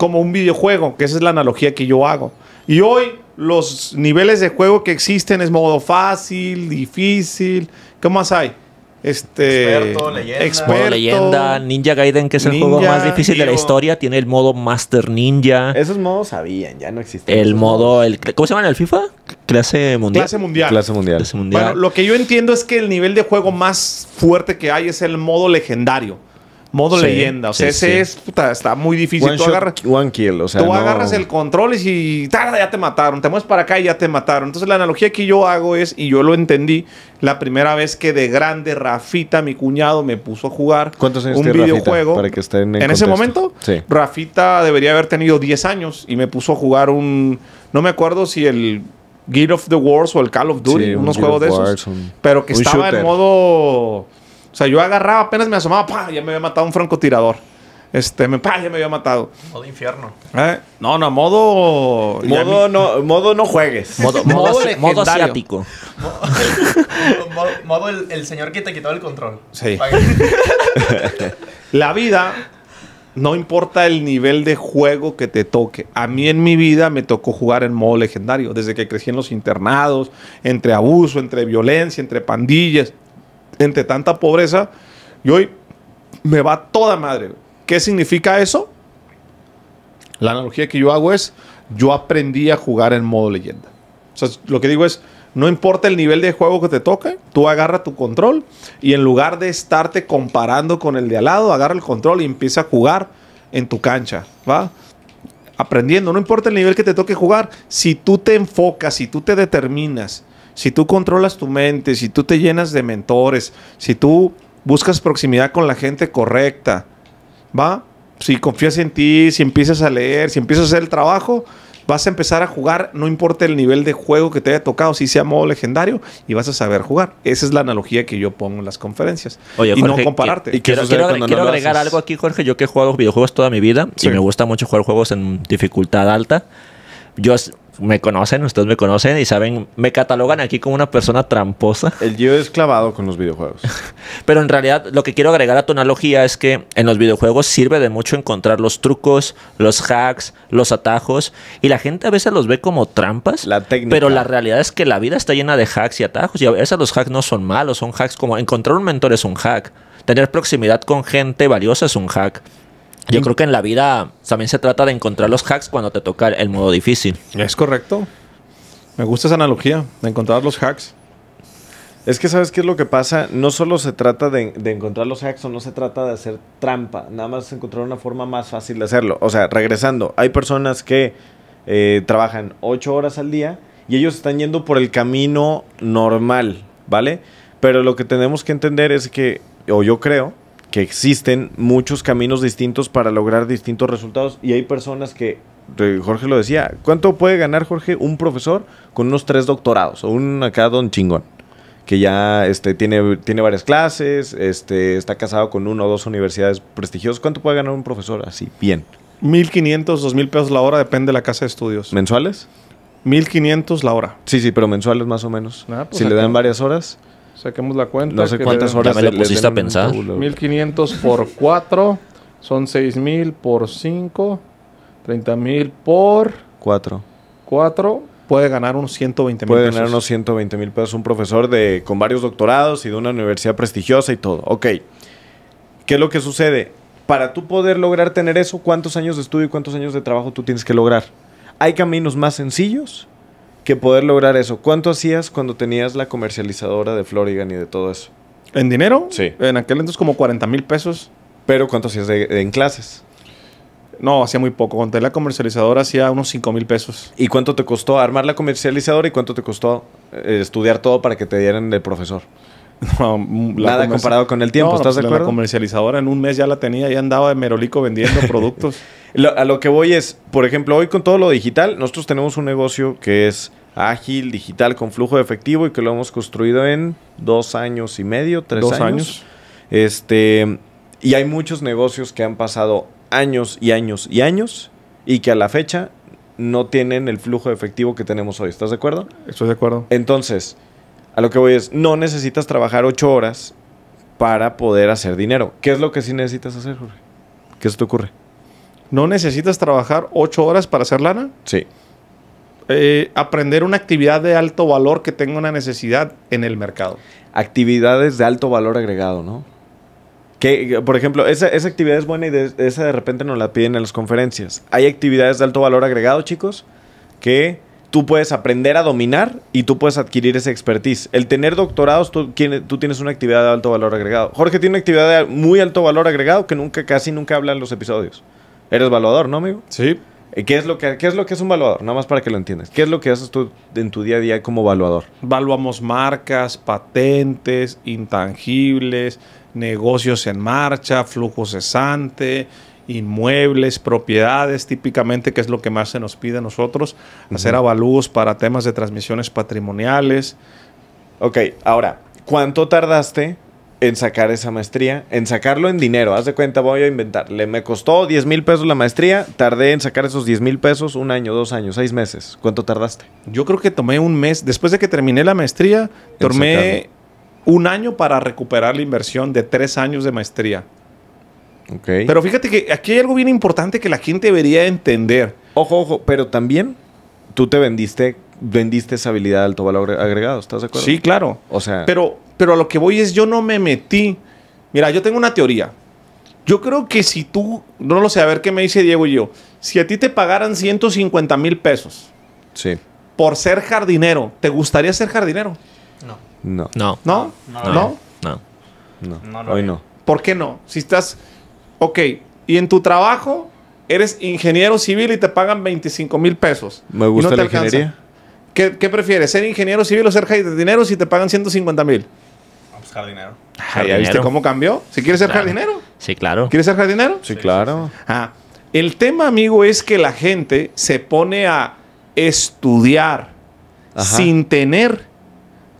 como un videojuego, que esa es la analogía que yo hago. Y hoy los niveles de juego que existen es modo fácil, difícil, ¿qué más hay? Este, experto, leyenda. Experto, leyenda, Ninja Gaiden, que es el juego más difícil de la historia, tiene el modo Master Ninja. Esos modos sabían, ya no existen. El modo, el, ¿cómo se llama el FIFA? Clase mundial. Clase mundial. Clase mundial. Clase mundial. Bueno, lo que yo entiendo es que el nivel de juego más fuerte que hay es el modo legendario modo leyenda. O sea, ese es, está muy difícil. tú agarras, agarras el control y si tarda ya te mataron, te mueves para acá y ya te mataron. Entonces la analogía que yo hago es, y yo lo entendí, la primera vez que de grande Rafita, mi cuñado, me puso a jugar un videojuego. que en, ese momento, Rafita debería haber tenido 10 años y me puso a jugar un, no me acuerdo si el Gear of the Wars o el Call of Duty, unos juegos de esos, pero que estaba en modo o sea, yo agarraba, apenas me asomaba, ¡pah! ya me había matado un francotirador. Este, me, ¡pah! ya me había matado. Modo infierno. ¿Eh? No, no, modo. Modo no, modo juegues. Modo, *laughs* modo, modo asiático. *laughs* modo, el, señor que te quitó el control. Sí. *laughs* La vida no importa el nivel de juego que te toque. A mí en mi vida me tocó jugar en modo legendario, desde que crecí en los internados, entre abuso, entre violencia, entre pandillas entre tanta pobreza y hoy me va toda madre. ¿Qué significa eso? La analogía que yo hago es, yo aprendí a jugar en modo leyenda. O sea, lo que digo es, no importa el nivel de juego que te toque, tú agarra tu control y en lugar de estarte comparando con el de al lado, agarra el control y empieza a jugar en tu cancha, ¿va? Aprendiendo, no importa el nivel que te toque jugar, si tú te enfocas, si tú te determinas si tú controlas tu mente, si tú te llenas de mentores, si tú buscas proximidad con la gente correcta, ¿va? Si confías en ti, si empiezas a leer, si empiezas a hacer el trabajo, vas a empezar a jugar, no importa el nivel de juego que te haya tocado, si sea modo legendario, y vas a saber jugar. Esa es la analogía que yo pongo en las conferencias. y no compararte. Y quiero, agregar algo aquí, Jorge. Yo que he jugado videojuegos toda mi vida y me gusta mucho jugar juegos en dificultad alta. Yo me conocen, ustedes me conocen y saben, me catalogan aquí como una persona tramposa. El yo es clavado con los videojuegos. *laughs* Pero en realidad lo que quiero agregar a tu analogía es que en los videojuegos sirve de mucho encontrar los trucos, los hacks, los atajos y la gente a veces los ve como trampas. La Pero la realidad es que la vida está llena de hacks y atajos y a veces los hacks no son malos, son hacks como encontrar un mentor es un hack, tener proximidad con gente valiosa es un hack yo creo que en la vida también se trata de encontrar los hacks cuando te toca el modo difícil. Es correcto. Me gusta esa analogía, de encontrar los hacks. Es que sabes qué es lo que pasa, no solo se trata de, encontrar los hacks o no se trata de hacer trampa, nada más encontrar una forma más fácil de hacerlo. O sea, regresando, hay personas que eh, trabajan 8 horas al día y ellos están yendo por el camino normal, ¿vale? Pero lo que tenemos que entender es que, o yo creo, que existen muchos caminos distintos para lograr distintos resultados y hay personas que, Jorge lo decía, ¿cuánto puede ganar Jorge un profesor con unos tres doctorados o un acá don chingón? que ya este, tiene, tiene varias clases, este, está casado con uno o dos universidades prestigiosas. ¿Cuánto puede ganar un profesor así? Bien. 1.500, 2.000 pesos la hora, depende de la casa de estudios. ¿Mensuales? 1.500 la hora. Sí, sí, pero mensuales más o menos. Ah, pues si le dan varias horas. Saquemos la cuenta. No sé cuántas horas. me pusiste a pensar. 1500 por 4 son 6000 por 5. 30000 por 4. 4 puede ganar unos 120 pesos. Puede ganar unos 120 mil pesos un profesor de, con varios doctorados y de una universidad prestigiosa y todo. Ok. ¿Qué es lo que sucede? Para tú poder lograr tener eso, ¿cuántos años de estudio y cuántos años de trabajo tú tienes que lograr? Hay caminos más sencillos que poder lograr eso. ¿Cuánto hacías cuando tenías la comercializadora de Florigan y de todo eso? ¿En dinero? Sí. En aquel entonces como 40 mil pesos. Pero ¿cuánto hacías en clases? No, hacía muy poco. Cuando la comercializadora hacía unos 5 mil pesos. ¿Y cuánto te costó armar la comercializadora y cuánto te costó eh, estudiar todo para que te dieran de profesor? *laughs* Mm, Nada comparado con el tiempo, ¿estás pues, de acuerdo? La comercializadora en un mes ya la tenía, ya andaba de merolico vendiendo *laughs* productos. a lo que voy es, por ejemplo, hoy con todo lo digital, nosotros tenemos un negocio que es ágil, digital, con flujo de efectivo y que lo hemos construido en dos años y medio, tres años. Este, y hay muchos negocios que han pasado años y años y años y que a la fecha no tienen el flujo de efectivo que tenemos hoy. ¿Estás de acuerdo? Estoy de acuerdo. Entonces, a lo que voy es, no necesitas trabajar ocho horas para poder hacer dinero. ¿Qué es lo que sí necesitas hacer, Jorge? ¿Qué se te ocurre? ¿No necesitas trabajar ocho horas para hacer lana? Sí. Eh, aprender una actividad de alto valor que tenga una necesidad en el mercado. Actividades de alto valor agregado, ¿no? Que, por ejemplo, esa, actividad es buena y esa de repente nos la piden en las conferencias. Hay actividades de alto valor agregado, chicos, que tú puedes aprender a dominar y tú puedes adquirir esa expertise. El tener doctorados, tú, tienes una actividad de alto valor agregado. Jorge tiene una actividad de muy alto valor agregado que nunca, casi nunca habla en los episodios. Eres evaluador, ¿no, amigo? Sí. Eh, ¿Qué es, lo que, es lo que es un valuador? Nada más para que lo entiendas. ¿Qué es lo que haces tú en tu día a día como valuador? Valuamos marcas, patentes, intangibles, negocios en marcha, flujo cesante, inmuebles, propiedades, típicamente, ¿qué es lo que más se nos pide a nosotros, hacer avalúos para temas de transmisiones patrimoniales. Ok, ahora, ¿cuánto tardaste en sacar esa maestría, en sacarlo en dinero. Haz de cuenta, voy a inventar. Le, me costó 10 mil pesos la maestría, tardé en sacar esos 10 mil pesos un año, dos años, seis meses. ¿Cuánto tardaste? Yo creo que tomé un mes. Después de que terminé la maestría, tomé un año para recuperar la inversión de tres años de maestría. Okay. Pero fíjate que aquí hay algo bien importante que la gente debería entender. Ojo, ojo, pero también tú te vendiste vendiste esa habilidad de alto valor agregado, ¿estás de acuerdo? Sí, claro. O sea, pero, pero a lo que voy es, yo no me metí. Mira, yo tengo una teoría. Yo creo que si tú, no lo sé, a ver qué me dice Diego y yo, si a ti te pagaran 150 mil pesos sí. por ser jardinero, ¿te gustaría ser jardinero? No. No. No. ¿No? No. No. Hoy no. ¿Por qué no? Si estás, ok, y en tu trabajo eres ingeniero civil y te pagan 25 mil pesos. Me gusta la ingeniería. ¿Qué, prefieres? ¿Ser ingeniero civil o ser jardinero si te pagan 150 mil? Pues jardinero. Ah, ¿Ya viste cómo cambió? ¿Si quieres ser jardinero? Sí, claro. ¿Quieres ser jardinero? Sí, claro. Ah, el tema, amigo, es que la gente se pone a estudiar sin tener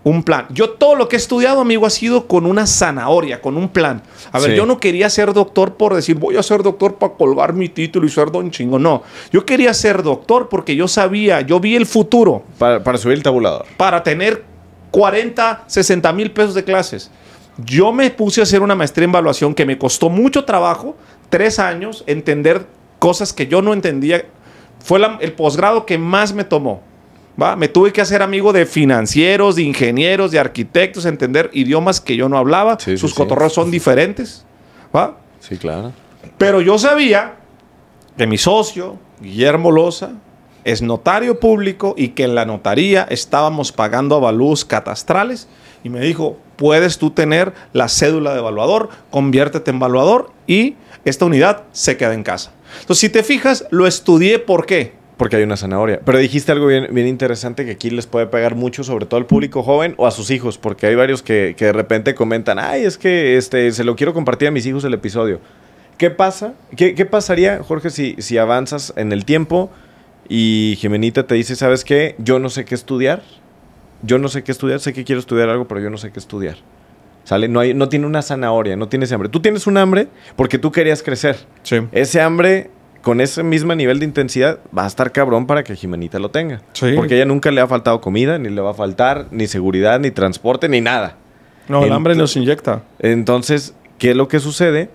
un plan. Yo todo lo que he estudiado, amigo, ha sido con una zanahoria, con un plan. A ver, yo no quería ser doctor por decir, voy a ser doctor para colgar mi título y ser don chingo. No, yo quería ser doctor porque yo sabía, yo vi el futuro. Para, subir el tabulador. Para tener 40, 60 mil pesos de clases. Yo me puse a hacer una maestría en evaluación que me costó mucho trabajo, tres años, entender cosas que yo no entendía. Fue el posgrado que más me tomó. Me tuve que hacer amigo de financieros, de ingenieros, de arquitectos, entender idiomas que yo no hablaba. Sus cotorros son diferentes, ¿va? Sí, claro. Pero yo sabía que mi socio, Guillermo Loza, es notario público y que en la notaría estábamos pagando avalúos catastrales. Y me dijo, puedes tú tener la cédula de evaluador, conviértete en evaluador y esta unidad se queda en casa. Entonces, si te fijas, lo estudié, ¿por qué? porque hay una zanahoria. Pero dijiste algo bien, bien interesante que aquí les puede pegar mucho, sobre todo al público joven o a sus hijos, porque hay varios que, de repente comentan, ay, es que este, se lo quiero compartir a mis hijos el episodio. ¿Qué pasa? ¿Qué, pasaría, Jorge, si, si avanzas en el tiempo y Jimenita te dice, ¿sabes qué? Yo no sé qué estudiar. Yo no sé qué estudiar, sé que quiero estudiar algo, pero yo no sé qué estudiar. ¿Sale? No, hay, no tiene una zanahoria, no tienes hambre. Tú tienes un hambre porque tú querías crecer. Sí. Ese hambre con ese mismo nivel de intensidad, va a estar cabrón para que Jimenita lo tenga. Porque ella nunca le ha faltado comida, ni le va a faltar, ni seguridad, ni transporte, ni nada. No, el hambre nos inyecta. Entonces, ¿qué es lo que sucede?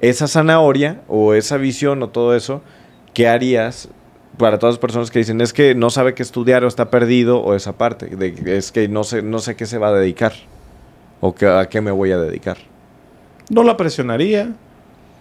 Esa zanahoria o esa visión o todo eso, ¿qué harías para todas las personas que dicen es que no sabe qué estudiar o está perdido o esa parte? De, es que no sé, no sé qué se va a dedicar o que, a qué me voy a dedicar. No la presionaría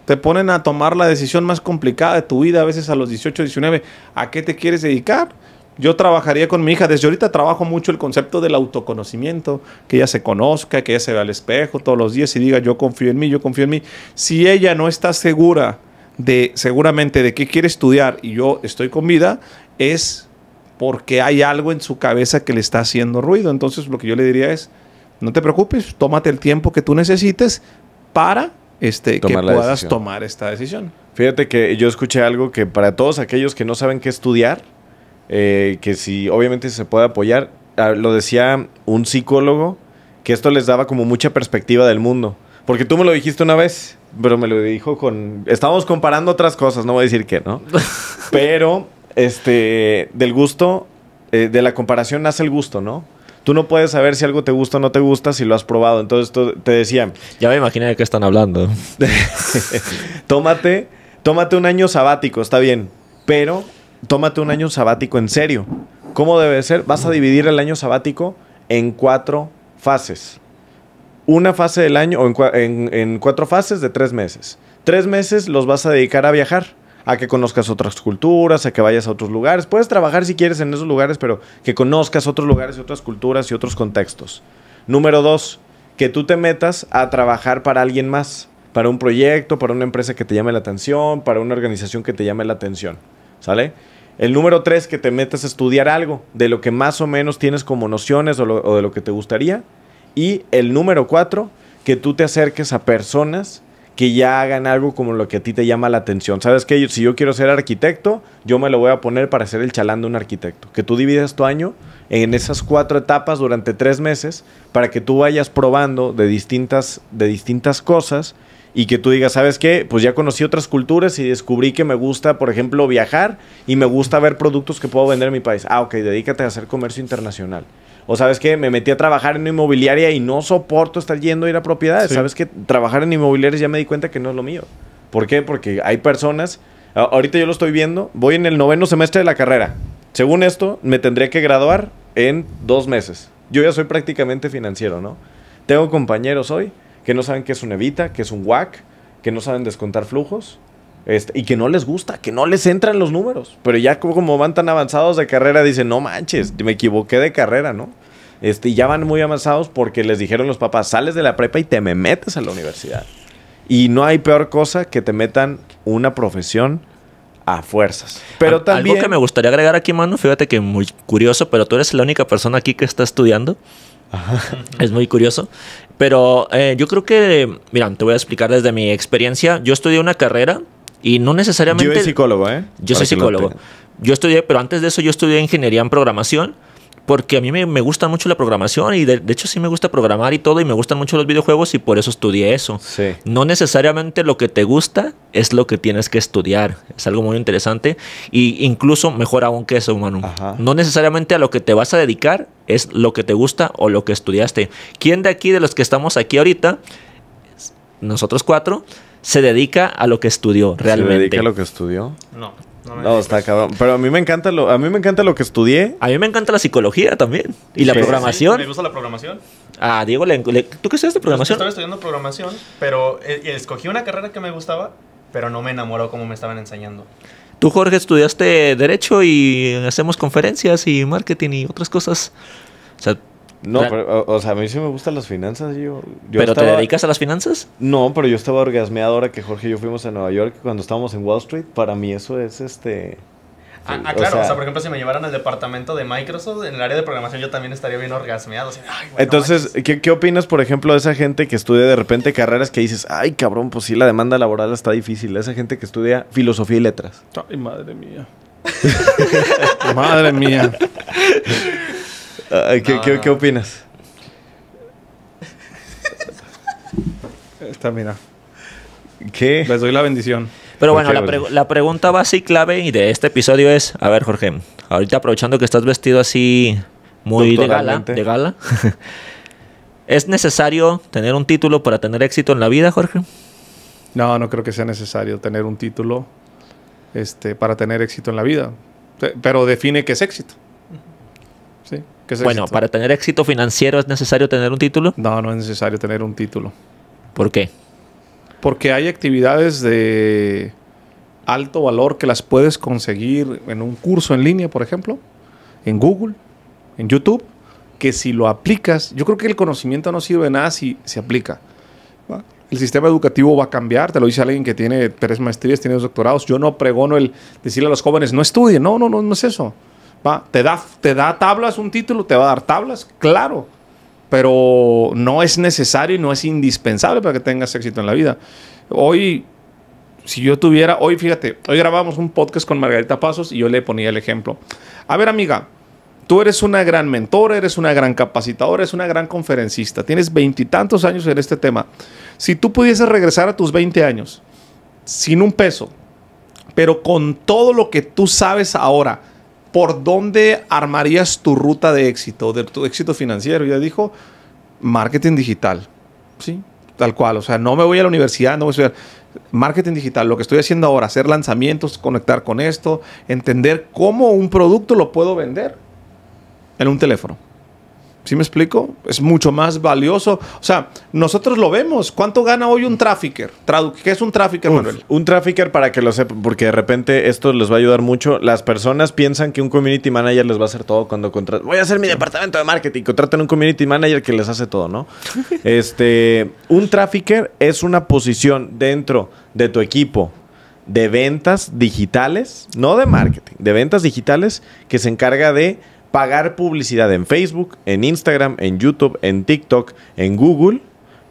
te ponen a tomar la decisión más complicada de tu vida, a veces a los 18, 19, ¿a qué te quieres dedicar? Yo trabajaría con mi hija, desde ahorita trabajo mucho el concepto del autoconocimiento, que ella se conozca, que ella se vea al espejo todos los días y diga, yo confío en mí, yo confío en mí. Si ella no está segura de, seguramente, de qué quiere estudiar y yo estoy con vida, es porque hay algo en su cabeza que le está haciendo ruido. Entonces lo que yo le diría es, no te preocupes, tómate el tiempo que tú necesites para este, que puedas tomar esta decisión. Fíjate que yo escuché algo que para todos aquellos que no saben qué estudiar, eh, que si obviamente se puede apoyar, ah, lo decía un psicólogo, que esto les daba como mucha perspectiva del mundo. Porque tú me lo dijiste una vez, pero me lo dijo con... Estábamos comparando otras cosas, no voy a decir qué, ¿no? *laughs* pero, este, del gusto, eh, de la comparación nace el gusto, ¿no? Tú no puedes saber si algo te gusta o no te gusta si lo has probado. Entonces te decía, Ya me imaginé de qué están hablando. *laughs* tómate, tómate un año sabático, está bien. Pero tómate un año sabático en serio. ¿Cómo debe ser? Vas a dividir el año sabático en cuatro fases. Una fase del año, o en cuatro fases de tres meses. Tres meses los vas a dedicar a viajar a que conozcas otras culturas, a que vayas a otros lugares. Puedes trabajar si quieres en esos lugares, pero que conozcas otros lugares y otras culturas y otros contextos. Número dos, que tú te metas a trabajar para alguien más, para un proyecto, para una empresa que te llame la atención, para una organización que te llame la atención. ¿Sale? El número tres, que te metas a estudiar algo de lo que más o menos tienes como nociones o, o de lo que te gustaría. Y el número cuatro, que tú te acerques a personas que ya hagan algo como lo que a ti te llama la atención. ¿Sabes qué? Si yo quiero ser arquitecto, yo me lo voy a poner para ser el chalán de un arquitecto. Que tú divides tu año en esas cuatro etapas durante tres meses para que tú vayas probando de distintas, de distintas cosas y que tú digas, ¿sabes qué? Pues ya conocí otras culturas y descubrí que me gusta, por ejemplo, viajar y me gusta ver productos que puedo vender en mi país. Ah, ok, dedícate a hacer comercio internacional. O sabes que me metí a trabajar en una inmobiliaria y no soporto estar yendo a ir a propiedades. Sabes que trabajar en inmobiliarias ya me di cuenta que no es lo mío. ¿Por qué? Porque hay personas, ahorita yo lo estoy viendo, voy en el noveno semestre de la carrera. Según esto, me tendría que graduar en dos meses. Yo ya soy prácticamente financiero, ¿no? Tengo compañeros hoy que no saben qué es un evita, qué es un WAC, que no saben descontar flujos, este, y que no les gusta, que no les entran los números. Pero ya como, van tan avanzados de carrera, dicen, no manches, me equivoqué de carrera, ¿no? Este, y ya van muy avanzados porque les dijeron los papás, sales de la prepa y te me metes a la universidad. Y no hay peor cosa que te metan una profesión a fuerzas. Pero también... Algo que me gustaría agregar aquí, mano, fíjate que muy curioso, pero tú eres la única persona aquí que está estudiando. *laughs* Es muy curioso. Pero eh, yo creo que, mira, te voy a explicar desde mi experiencia. Yo estudié una carrera y no necesariamente... Yo soy psicólogo, ¿eh? Yo soy psicólogo. Yo estudié, pero antes de eso yo estudié ingeniería en programación porque a mí me, gusta mucho la programación y de, hecho sí me gusta programar y todo y me gustan mucho los videojuegos y por eso estudié eso. Sí. No necesariamente lo que te gusta es lo que tienes que estudiar. Es algo muy interesante y incluso mejor aún que eso, humano. No necesariamente a lo que te vas a dedicar es lo que te gusta o lo que estudiaste. ¿Quién de aquí, de los que estamos aquí ahorita, nosotros cuatro, se dedica a lo que estudió realmente. ¿Se dedica a lo que estudió? No. No, no está cabrón. Pero a mí me encanta lo, a mí me encanta lo que estudié. A mí me encanta la psicología también. Y la programación. Sí, me gusta la programación. Ah, Diego, ¿tú qué estudias de pues programación? Yo estaba estudiando programación, pero eh, escogí una carrera que me gustaba, pero no me enamoró como me estaban enseñando. Tú, Jorge, estudiaste Derecho y hacemos conferencias y marketing y otras cosas. O sea, no, pero, o, sea, a mí sí me gustan las finanzas. Yo, ¿Pero te dedicas a las finanzas? No, pero yo estaba orgasmeado ahora que Jorge y yo fuimos a Nueva York cuando estábamos en Wall Street. Para mí eso es este. Ah, ah claro, o sea, por ejemplo, si me llevaran al departamento de Microsoft, en el área de programación, yo también estaría bien orgasmeado. Entonces, ¿qué, ¿qué, opinas, por ejemplo, de esa gente que estudia de repente carreras que dices, ay, cabrón, pues sí, la demanda laboral está difícil? Esa gente que estudia filosofía y letras. Ay, madre mía. *laughs* madre mía. Ah, ¿qué, opinas? Esta, mira. Les doy la bendición. Pero bueno, la, pregunta básica y clave de este episodio es, a ver Jorge, ahorita aprovechando que estás vestido así muy de gala, *laughs* ¿es necesario tener un título para tener éxito en la vida, Jorge? No, no creo que sea necesario tener un título este, para tener éxito en la vida, pero define qué es éxito bueno, para tener éxito financiero es necesario tener un título. No, no es necesario tener un título. ¿Por qué? Porque hay actividades de alto valor que las puedes conseguir en un curso en línea, por ejemplo, en Google, en YouTube, que si lo aplicas, yo creo que el conocimiento no sirve de nada si se aplica. El sistema educativo va a cambiar, te lo dice alguien que tiene tres maestrías, tiene dos doctorados. Yo no pregono el decirle a los jóvenes, no estudien, no, no, no, no es eso. ¿Te, da, ¿Te da tablas un título? ¿Te va a dar tablas? Claro. Pero no es necesario y no es indispensable para que tengas éxito en la vida. Hoy, si yo tuviera, hoy fíjate, hoy grabamos un podcast con Margarita Pasos y yo le ponía el ejemplo. A ver, amiga, tú eres una gran mentora, eres una gran capacitadora, eres una gran conferencista, tienes veintitantos años en este tema. Si tú pudieses regresar a tus veinte años sin un peso, pero con todo lo que tú sabes ahora, ¿por dónde armarías tu ruta de éxito, de tu éxito financiero? Ya dijo, marketing digital. Sí, tal cual. O sea, no me voy a la universidad, no voy a estudiar. Marketing digital, lo que estoy haciendo ahora, hacer lanzamientos, conectar con esto, entender cómo un producto lo puedo vender en un teléfono. ¿Sí me explico? Es mucho más valioso. O sea, nosotros lo vemos. ¿Cuánto gana hoy un trafficker? ¿Qué es un trafficker, Manuel? Un trafficker, para que lo sepan, porque de repente esto les va a ayudar mucho. Las personas piensan que un community manager les va a hacer todo cuando contraten. Voy a hacer mi departamento de marketing. contraten un community manager que les hace todo, ¿no? *laughs* este, un trafficker es una posición dentro de tu equipo de ventas digitales, no de marketing, de ventas digitales que se encarga de pagar publicidad en Facebook, en Instagram, en YouTube, en TikTok, en Google,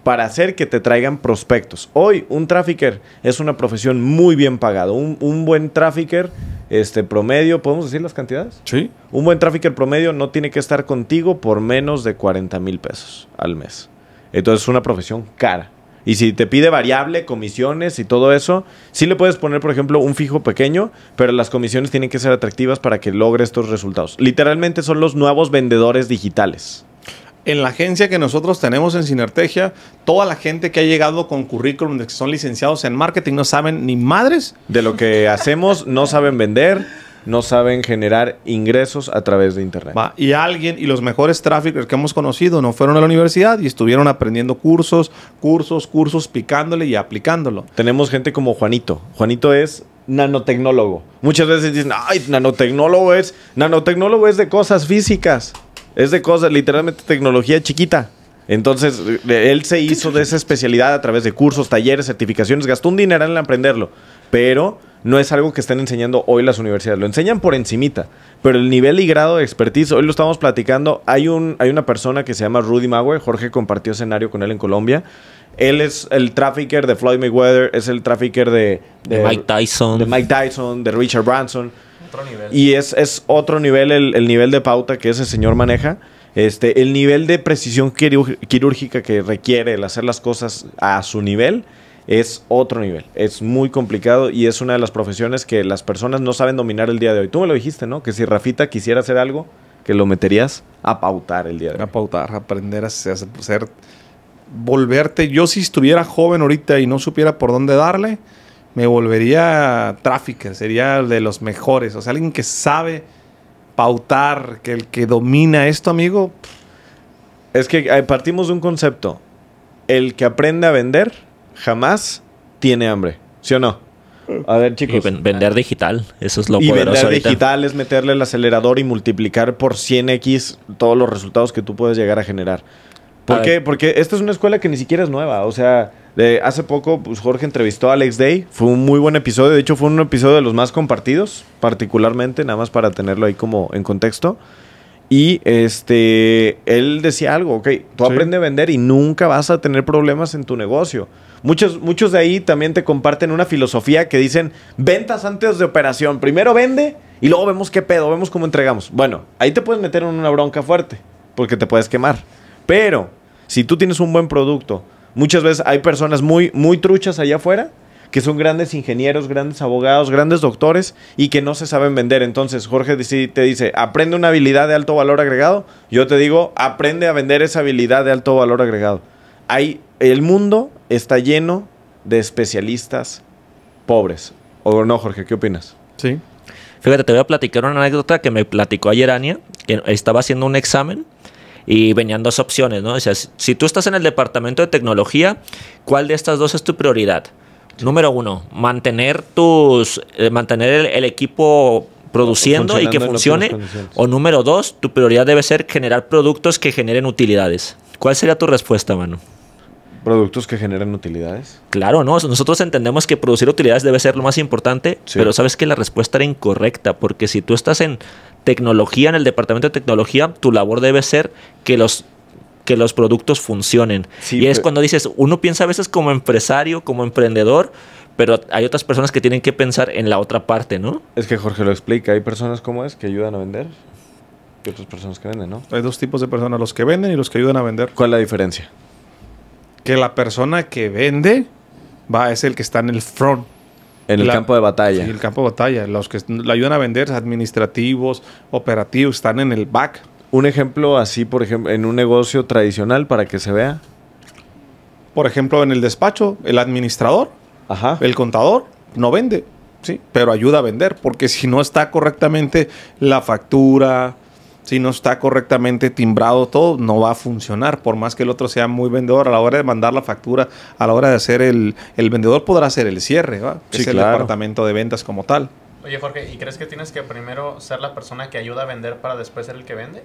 para hacer que te traigan prospectos. Hoy un trafficker es una profesión muy bien pagada. Un, buen trafficker este, promedio, ¿podemos decir las cantidades? Sí. Un buen trafficker promedio no tiene que estar contigo por menos de 40 mil pesos al mes. Entonces es una profesión cara. Y si te pide variable, comisiones y todo eso, sí le puedes poner, por ejemplo, un fijo pequeño, pero las comisiones tienen que ser atractivas para que logre estos resultados. Literalmente son los nuevos vendedores digitales. En la agencia que nosotros tenemos en Sinertegia, toda la gente que ha llegado con currículum de que son licenciados en marketing no saben ni madres. De lo que hacemos, no saben vender no saben generar ingresos a través de Internet. Y alguien, y los mejores tráficos que hemos conocido, no fueron a la universidad y estuvieron aprendiendo cursos, cursos, cursos, picándole y aplicándolo. Tenemos gente como Juanito. Juanito es nanotecnólogo. Muchas veces dicen, ay, nanotecnólogo es, nanotecnólogo es de cosas físicas. Es de cosas, literalmente tecnología chiquita. Entonces, eh, él se hizo de esa especialidad a través de cursos, talleres, certificaciones, gastó un dinero en aprenderlo, pero no es algo que estén enseñando hoy las universidades. Lo enseñan por encimita, pero el nivel y grado de expertise, hoy lo estamos platicando, hay, un, hay una persona que se llama Rudy Mague, Jorge compartió escenario con él en Colombia. Él es el trafficker de Floyd Mayweather, es el trafficker de, de, Mike Tyson. De Mike Tyson, de Richard Branson. Otro nivel. Y es, otro nivel el, nivel de pauta que ese señor maneja. Este, el nivel de precisión quirúrgica que requiere el hacer las cosas a su nivel es otro nivel. Es muy complicado y es una de las profesiones que las personas no saben dominar el día de hoy. Tú me lo dijiste, ¿no? Que si Rafita quisiera hacer algo, que lo meterías a pautar el día de hoy. A pautar, aprender a ser... volverte. Yo si estuviera joven ahorita y no supiera por dónde darle, me volvería tráfica, sería de los mejores. O sea, alguien que sabe pautar, que el que domina esto, amigo. Es que partimos de un concepto. El que aprende a vender jamás tiene hambre. ¿Sí o no? A ver, chicos. vender digital, eso es lo y vender digital es meterle el acelerador y multiplicar por 100x todos los resultados que tú puedes llegar a generar. ¿Por qué? Porque esta es una escuela que ni siquiera es nueva. O sea, hace poco pues, Jorge entrevistó a Alex Day. Fue un muy buen episodio. De hecho, fue un episodio de los más compartidos, particularmente, nada más para tenerlo ahí como en contexto. Y este, él decía algo, ok, tú aprendes a vender y nunca vas a tener problemas en tu negocio. Muchos, muchos de ahí también te comparten una filosofía que dicen ventas antes de operación. Primero vende y luego vemos qué pedo, vemos cómo entregamos. Bueno, ahí te puedes meter en una bronca fuerte porque te puedes quemar. Pero si tú tienes un buen producto, muchas veces hay personas muy, muy truchas allá afuera que son grandes ingenieros, grandes abogados, grandes doctores y que no se saben vender. Entonces, Jorge te dice, aprende una habilidad de alto valor agregado. Yo te digo, aprende a vender esa habilidad de alto valor agregado. Hay, el mundo está lleno de especialistas pobres. ¿O no, Jorge? ¿Qué opinas? Sí. Fíjate, te voy a platicar una anécdota que me platicó ayer Ania, que estaba haciendo un examen y venían dos opciones, ¿no? si tú estás en el departamento de tecnología, ¿cuál de estas dos es tu prioridad? Número uno, mantener tus, eh, mantener el, equipo produciendo y que funcione. O número dos, tu prioridad debe ser generar productos que generen utilidades. ¿Cuál sería tu respuesta, mano? ¿Productos que generen utilidades? Claro, no. Nosotros entendemos que producir utilidades debe ser lo más importante, pero sabes que la respuesta era incorrecta, porque si tú estás en tecnología, en el departamento de tecnología, tu labor debe ser que los que los productos funcionen. y es pues. cuando dices, uno piensa a veces como empresario, como emprendedor, pero hay otras personas que tienen que pensar en la otra parte, ¿no? Es que Jorge lo explica, hay personas como es que ayudan a vender y otras personas que venden, ¿no? Hay dos tipos de personas, los que venden y los que ayudan a vender. ¿Cuál es la diferencia? Que la persona que vende va es el que está en el front. En el campo de batalla. Sí, el campo de batalla. Los que la ayudan a vender, administrativos, operativos, están en el back un ejemplo así, por ejemplo, en un negocio tradicional para que se vea. Por ejemplo, en el despacho, el administrador, el contador, no vende, sí, pero ayuda a vender, porque si no está correctamente la factura, si no está correctamente timbrado todo, no va a funcionar. Por más que el otro sea muy vendedor, a la hora de mandar la factura, a la hora de hacer el, el vendedor podrá hacer el cierre, ¿va? Sí, es el departamento de ventas como tal. Oye, Jorge, ¿y crees que tienes que primero ser la persona que ayuda a vender para después ser el que vende?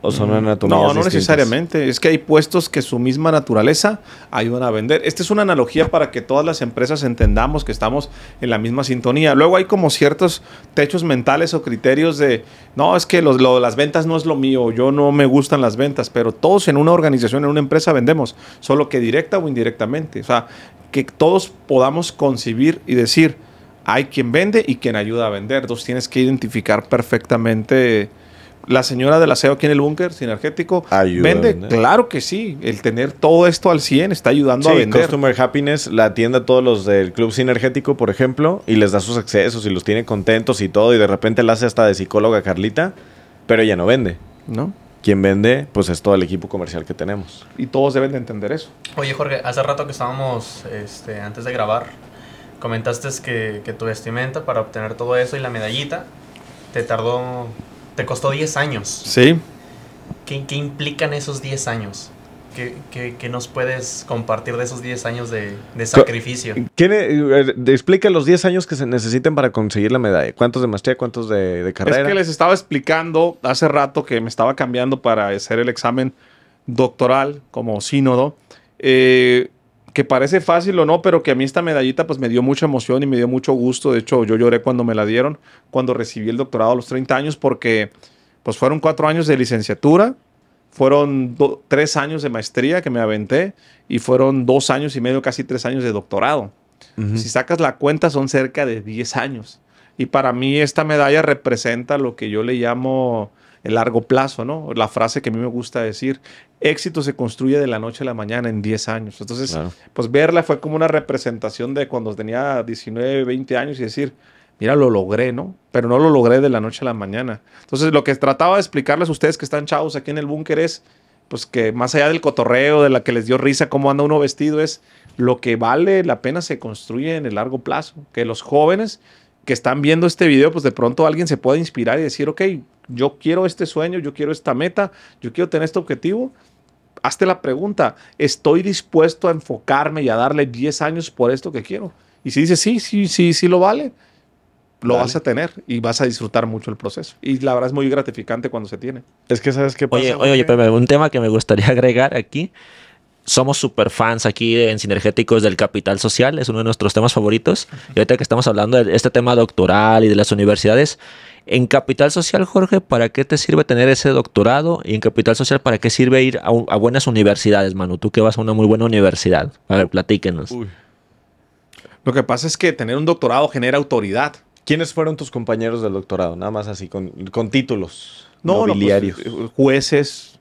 ¿O son mm, No, no necesariamente. Es que hay puestos que su misma naturaleza ayudan a vender. Esta es una analogía para que todas las empresas entendamos que estamos en la misma sintonía. Luego hay como ciertos techos mentales o criterios de, no, es que lo las ventas no es lo mío, yo no me gustan las ventas, pero todos en una organización, en una empresa vendemos, solo que directa o indirectamente. O sea, que todos podamos concibir y decir, hay quien vende y quien ayuda a vender. Entonces tienes que identificar perfectamente. La señora del aseo aquí en el búnker, sinergético, ¿vende? Claro que sí. El tener todo esto al 100 está ayudando a vender. Customer Happiness la atiende a todos los del Club Sinergético, por ejemplo, y les da sus accesos y los tiene contentos y todo. Y de repente la hace hasta de psicóloga Carlita, pero ella no vende. ¿No? quien vende, pues es todo el equipo comercial que tenemos. Y todos deben de entender eso. Oye, Jorge, hace rato que estábamos, este, antes de grabar, comentaste que, que, tu vestimenta para obtener todo eso y la medallita te tardó, te costó 10 años. Sí. ¿Qué, implican esos 10 años? ¿Qué, nos puedes compartir de esos 10 años de, sacrificio? ¿Quién, explica los 10 años que se necesiten para conseguir la medalla. ¿Cuántos de maestría, cuántos de, de, carrera? Es que les estaba explicando hace rato que me estaba cambiando para hacer el examen doctoral como sínodo. Eh, que parece fácil o no, pero que a mí esta medallita pues me dio mucha emoción y me dio mucho gusto. De hecho, yo lloré cuando me la dieron, cuando recibí el doctorado a los 30 años, porque pues fueron cuatro años de licenciatura, fueron tres años de maestría que me aventé y fueron dos años y medio, casi tres años de doctorado. Si sacas la cuenta son cerca de 10 años. Y para mí esta medalla representa lo que yo le llamo el largo plazo, ¿no? La frase que a mí me gusta decir, éxito se construye de la noche a la mañana en 10 años. Entonces, pues verla fue como una representación de cuando tenía 19, 20 años y decir, mira, lo logré, ¿no? Pero no lo logré de la noche a la mañana. Entonces, lo que trataba de explicarles a ustedes que están chavos aquí en el búnker es, pues que más allá del cotorreo, de la que les dio risa, cómo anda uno vestido, es lo que vale la pena se construye en el largo plazo. Que los jóvenes que están viendo este video, pues de pronto alguien se pueda inspirar y decir, ok, yo quiero este sueño, yo quiero esta meta, yo quiero tener este objetivo. Hazte la pregunta, ¿estoy dispuesto a enfocarme y a darle 10 años por esto que quiero? Y si dices, sí, sí, sí, sí lo vale, lo vas a tener y vas a disfrutar mucho el proceso. Y la verdad es muy gratificante cuando se tiene. Es que sabes qué pasa. Oye, un tema que me gustaría *laughs* agregar aquí. Somos super fans aquí en Sinergéticos del Capital Social, es uno de nuestros temas favoritos. Y ahorita que estamos hablando de este tema doctoral y de las universidades, en Capital Social, Jorge, ¿para qué te sirve tener ese doctorado? Y en Capital Social, ¿para qué sirve ir a, buenas universidades, Manu? Tú que vas a una muy buena universidad. A ver, platíquenos. Lo que pasa es que tener un doctorado genera autoridad. ¿Quiénes fueron tus compañeros del doctorado? Nada más así, con, títulos. No, pues, nobiliarios. Eh, jueces,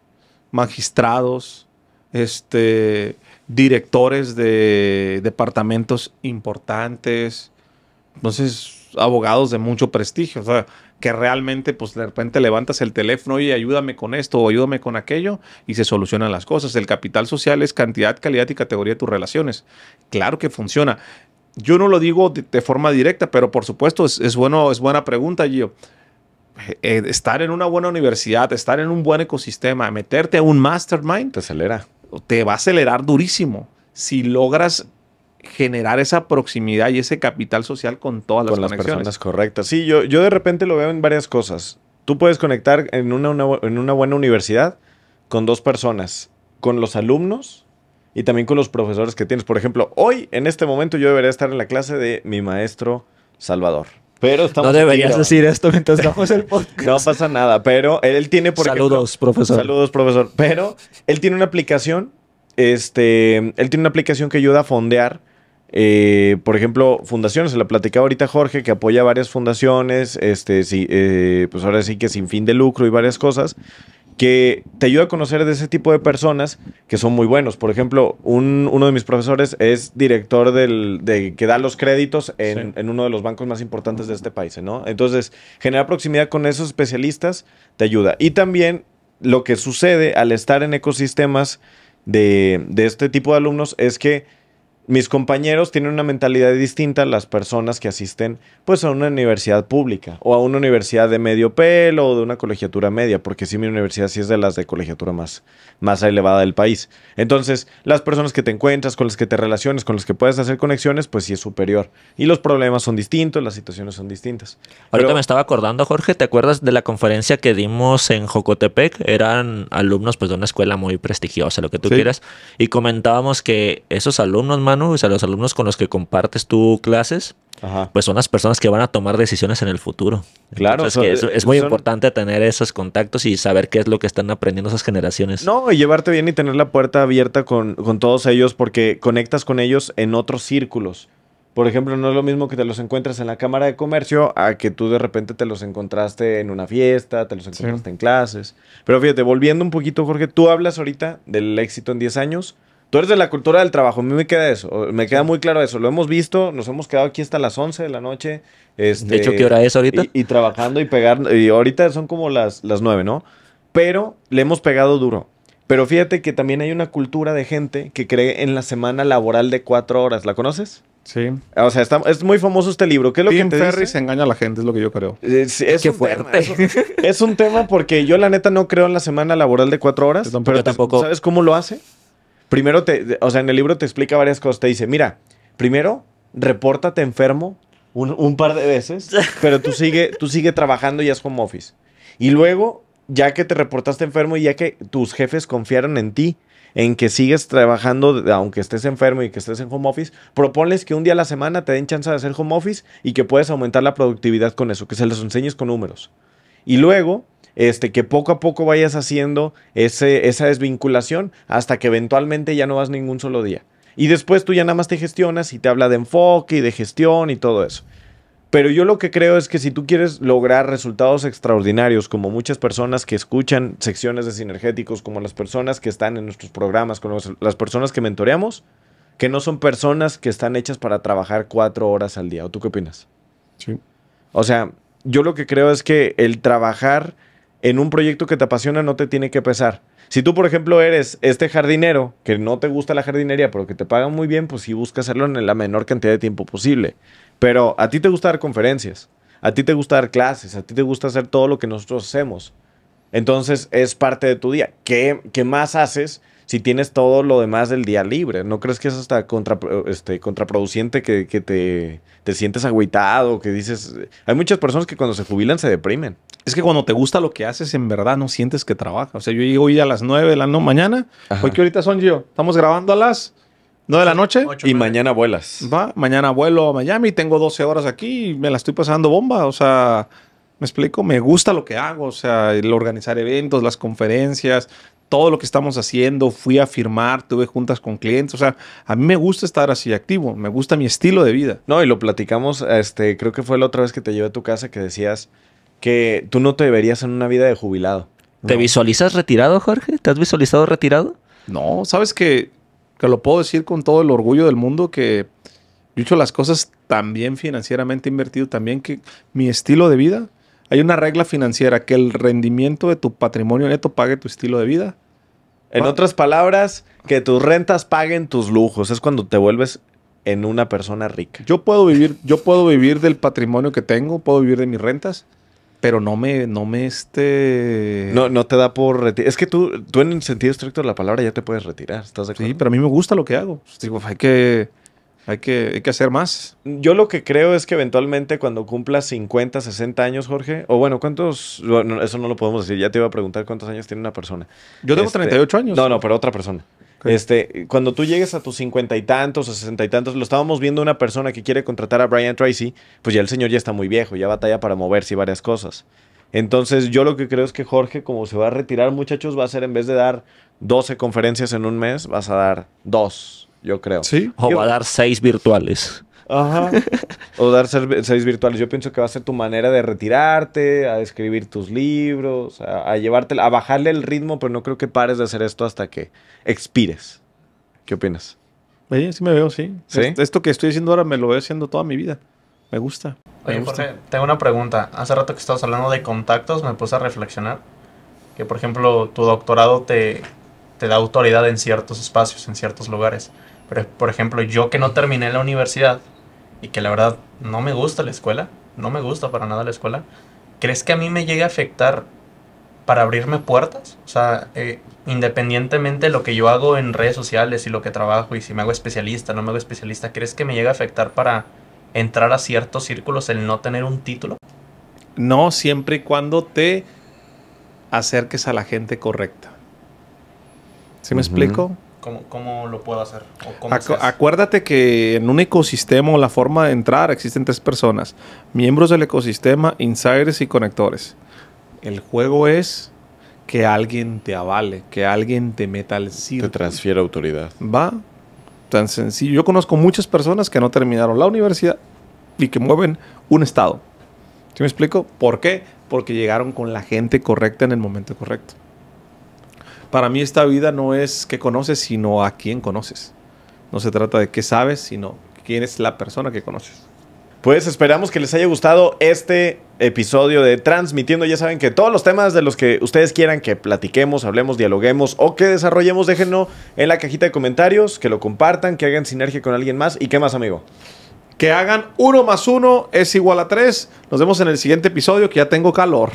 magistrados, este, directores de departamentos importantes, entonces abogados de mucho prestigio. O sea, que realmente pues de repente levantas el teléfono y ayúdame con esto o ayúdame con aquello y se solucionan las cosas. El capital social es cantidad, calidad y categoría de tus relaciones. Claro que funciona. Yo no lo digo de, forma directa, pero por supuesto es, bueno, es buena pregunta, Gio. Eh, eh, estar en una buena universidad, estar en un buen ecosistema, meterte a un mastermind. Te acelera. Te va a acelerar durísimo si logras generar esa proximidad y ese capital social con todas con las, personas correctas. Sí, yo, yo de repente lo veo en varias cosas. Tú puedes conectar en una, en una buena universidad con dos personas, con los alumnos y también con los profesores que tienes. Por ejemplo, hoy, en este momento, yo debería estar en la clase de mi maestro Salvador. Pero estamos no deberías decir esto mientras el podcast. No pasa nada, pero él tiene por Saludos, profesor. Saludos, profesor. Pero él tiene una aplicación, este, él tiene una aplicación que ayuda a fondear eh, por ejemplo, fundaciones, se la platicaba ahorita Jorge, que apoya varias fundaciones, este, eh, pues ahora sí que sin fin de lucro y varias cosas, que te ayuda a conocer de ese tipo de personas que son muy buenos. Por ejemplo, uno de mis profesores es director que da los créditos en, uno de los bancos más importantes de este país, ¿no? Entonces, generar proximidad con esos especialistas te ayuda. Y también lo que sucede al estar en ecosistemas de, de este tipo de alumnos es que mis compañeros tienen una mentalidad distinta a las personas que asisten pues a una universidad pública o a una universidad de medio pelo o de una colegiatura media, porque si mi universidad sí es de las de colegiatura más, más elevada del país. Entonces, las personas que te encuentras, con las que te relaciones, con las que puedes hacer conexiones, pues sí es superior. Y los problemas son distintos, las situaciones son distintas. Ahorita me estaba acordando, Jorge, ¿te acuerdas de la conferencia que dimos en Jocotepec? Eran alumnos pues de una escuela muy prestigiosa, lo que tú quieras, y comentábamos que esos alumnos más o sea, los alumnos con los que compartes tus clases, pues son las personas que van a tomar decisiones en el futuro. Claro, eh, es, muy importante tener esos contactos y saber qué es lo que están aprendiendo esas generaciones. No, y llevarte bien y tener la puerta abierta con, todos ellos porque conectas con ellos en otros círculos. Por ejemplo, no es lo mismo que te los encuentres en la Cámara de Comercio a que tú de repente te los encontraste en una fiesta, te los encontraste en clases. Pero fíjate, volviendo un poquito, Jorge, tú hablas ahorita del éxito en 10 años. Tú eres de la cultura del trabajo, a mí me queda eso, me queda muy claro eso. Lo hemos visto, nos hemos quedado aquí hasta las 11 de la noche. Este, de hecho, ¿qué hora es ahorita? Y, trabajando y pegando, y ahorita son como las, las 9, ¿no? Pero le hemos pegado duro. Pero fíjate que también hay una cultura de gente que cree en la semana laboral de cuatro horas. ¿La conoces? Sí. O sea, es muy famoso este libro. ¿Qué es lo que te Ferris engaña a la gente, es lo que yo creo. Es, Qué fuerte. *laughs* es, un, tema porque yo la neta no creo en la semana laboral de cuatro horas. Pero tampoco. ¿Sabes cómo lo hace? Primero, te, o sea, en el libro te explica varias cosas. Te dice, mira, primero, repórtate enfermo un, par de veces, *laughs* pero tú sigue, tú sigue trabajando y es home office. Y luego, ya que te reportaste enfermo y ya que tus jefes confiaron en ti, en que sigues trabajando, aunque estés enfermo y que estés en home office, propones que un día a la semana te den chance de hacer home office y que puedes aumentar la productividad con eso, que se los enseñes con números. Y luego, este, que poco a poco vayas haciendo ese, esa desvinculación hasta que eventualmente ya no vas ningún solo día. Y después tú ya nada más te gestionas y te habla de enfoque y de gestión y todo eso. Pero yo lo que creo es que si tú quieres lograr resultados extraordinarios, como muchas personas que escuchan secciones de sinergéticos, como las personas que están en nuestros programas, como las personas que mentoreamos, que no son personas que están hechas para trabajar cuatro horas al día. ¿O tú qué opinas? Sí. O sea, yo lo que creo es que el trabajar en un proyecto que te apasiona no te tiene que pesar. Si tú, por ejemplo, eres este jardinero que no te gusta la jardinería, pero que te pagan muy bien, pues sí busca hacerlo en la menor cantidad de tiempo posible. Pero a ti te gusta dar conferencias, a ti te gusta dar clases, a ti te gusta hacer todo lo que nosotros hacemos. Entonces es parte de tu día. ¿Qué, qué más haces? si tienes todo lo demás del día libre. ¿No crees que es hasta este, contraproducente que, te, sientes agüitado, que dices... Hay muchas personas que cuando se jubilan se deprimen. Es que cuando te gusta lo que haces, en verdad no sientes que trabajas. O sea, yo llego hoy a las 9 de la no, mañana. ahorita son yo. Estamos grabando a las... 9 de la noche. y mañana vuelas. Va, mañana vuelo a Miami, tengo 12 horas aquí y me la estoy pasando bomba. O sea, me explico, me gusta lo que hago, o sea, el organizar eventos, las conferencias, todo lo que estamos haciendo, fui a firmar, tuve juntas con clientes, o sea, a mí me gusta estar así activo, me gusta mi estilo de vida. No, y lo platicamos, este, creo que fue la otra vez que te llevé a tu casa que decías que tú no te deberías en una vida de jubilado. ¿Te visualizas retirado, Jorge? ¿Te has visualizado retirado? No, sabes que, que lo puedo decir con todo el orgullo del mundo que yo he hecho las cosas también financieramente invertido, también que mi estilo de vida hay una regla financiera que el rendimiento de tu patrimonio neto pague tu estilo de vida. En ah. otras palabras, que tus rentas paguen tus lujos. Es cuando te vuelves en una persona rica. Yo puedo vivir, yo puedo vivir del patrimonio que tengo, puedo vivir de mis rentas, pero no me, no me este. No, no te da por Es que tú, tú en el sentido estricto de la palabra ya te puedes retirar. ¿Estás Sí, pero a mí me gusta lo que hago. Digo, hay que hay que, hay que hacer más. Yo lo que creo es que eventualmente cuando cumplas 50, 60 años, Jorge, o bueno, ¿cuántos? eso no lo podemos decir, ya te iba a preguntar cuántos años tiene una persona. Yo tengo 38 este, años. No, no, pero otra persona. Este, cuando tú llegues a tus cincuenta y tantos, o sesenta y tantos, lo estábamos viendo una persona que quiere contratar a Brian Tracy, pues ya el señor ya está muy viejo, ya batalla para moverse y varias cosas. Entonces, yo lo que creo es que Jorge, como se va a retirar, muchachos, va a ser en vez de dar 12 conferencias en un mes, vas a dar dos yo creo. Sí. O va a dar seis virtuales. Ajá. *laughs* o dar seis virtuales. Yo pienso que va a ser tu manera de retirarte, a escribir tus libros, a, a llevarte, a bajarle el ritmo, pero no creo que pares de hacer esto hasta que expires. ¿Qué opinas? Sí, sí me veo, sí. Esto que estoy haciendo ahora me lo veo haciendo toda mi vida. Me gusta. Oye, tengo una pregunta. Hace rato que estabas hablando de contactos, me puse a reflexionar que, por ejemplo, tu doctorado te da autoridad en ciertos espacios, en ciertos lugares por ejemplo, yo que no terminé la universidad y que la verdad no me gusta la escuela, no me gusta para nada la escuela, ¿crees que a mí me llegue a afectar para abrirme puertas? O sea, eh, independientemente de lo que yo hago en redes sociales y lo que trabajo y si me hago especialista, no me hago especialista, ¿crees que me llegue a afectar para entrar a ciertos círculos el no tener un título? No, siempre y cuando te acerques a la gente correcta. ¿Sí me explico? ¿Cómo, lo puedo hacer? acuérdate que en un ecosistema o la forma de entrar existen tres personas. Miembros del ecosistema, insiders y conectores. El juego es que alguien te avale, que alguien te meta al sitio. Te transfiere autoridad. Va. Tan sencillo. Yo conozco muchas personas que no terminaron la universidad y que mueven un estado. ¿Sí me explico? ¿Por qué? Porque llegaron con la gente correcta en el momento correcto para mí esta vida no es qué conoces, sino a quién conoces. No se trata de qué sabes, sino quién es la persona que conoces. Pues esperamos que les haya gustado este episodio de Transmitiendo. Ya saben que todos los temas de los que ustedes quieran que platiquemos, hablemos, dialoguemos o que desarrollemos, déjenlo en la cajita de comentarios, que lo compartan, que hagan sinergia con alguien más. ¿Y qué más, amigo? Que hagan uno más uno es igual a tres. Nos vemos en el siguiente episodio, que ya tengo calor.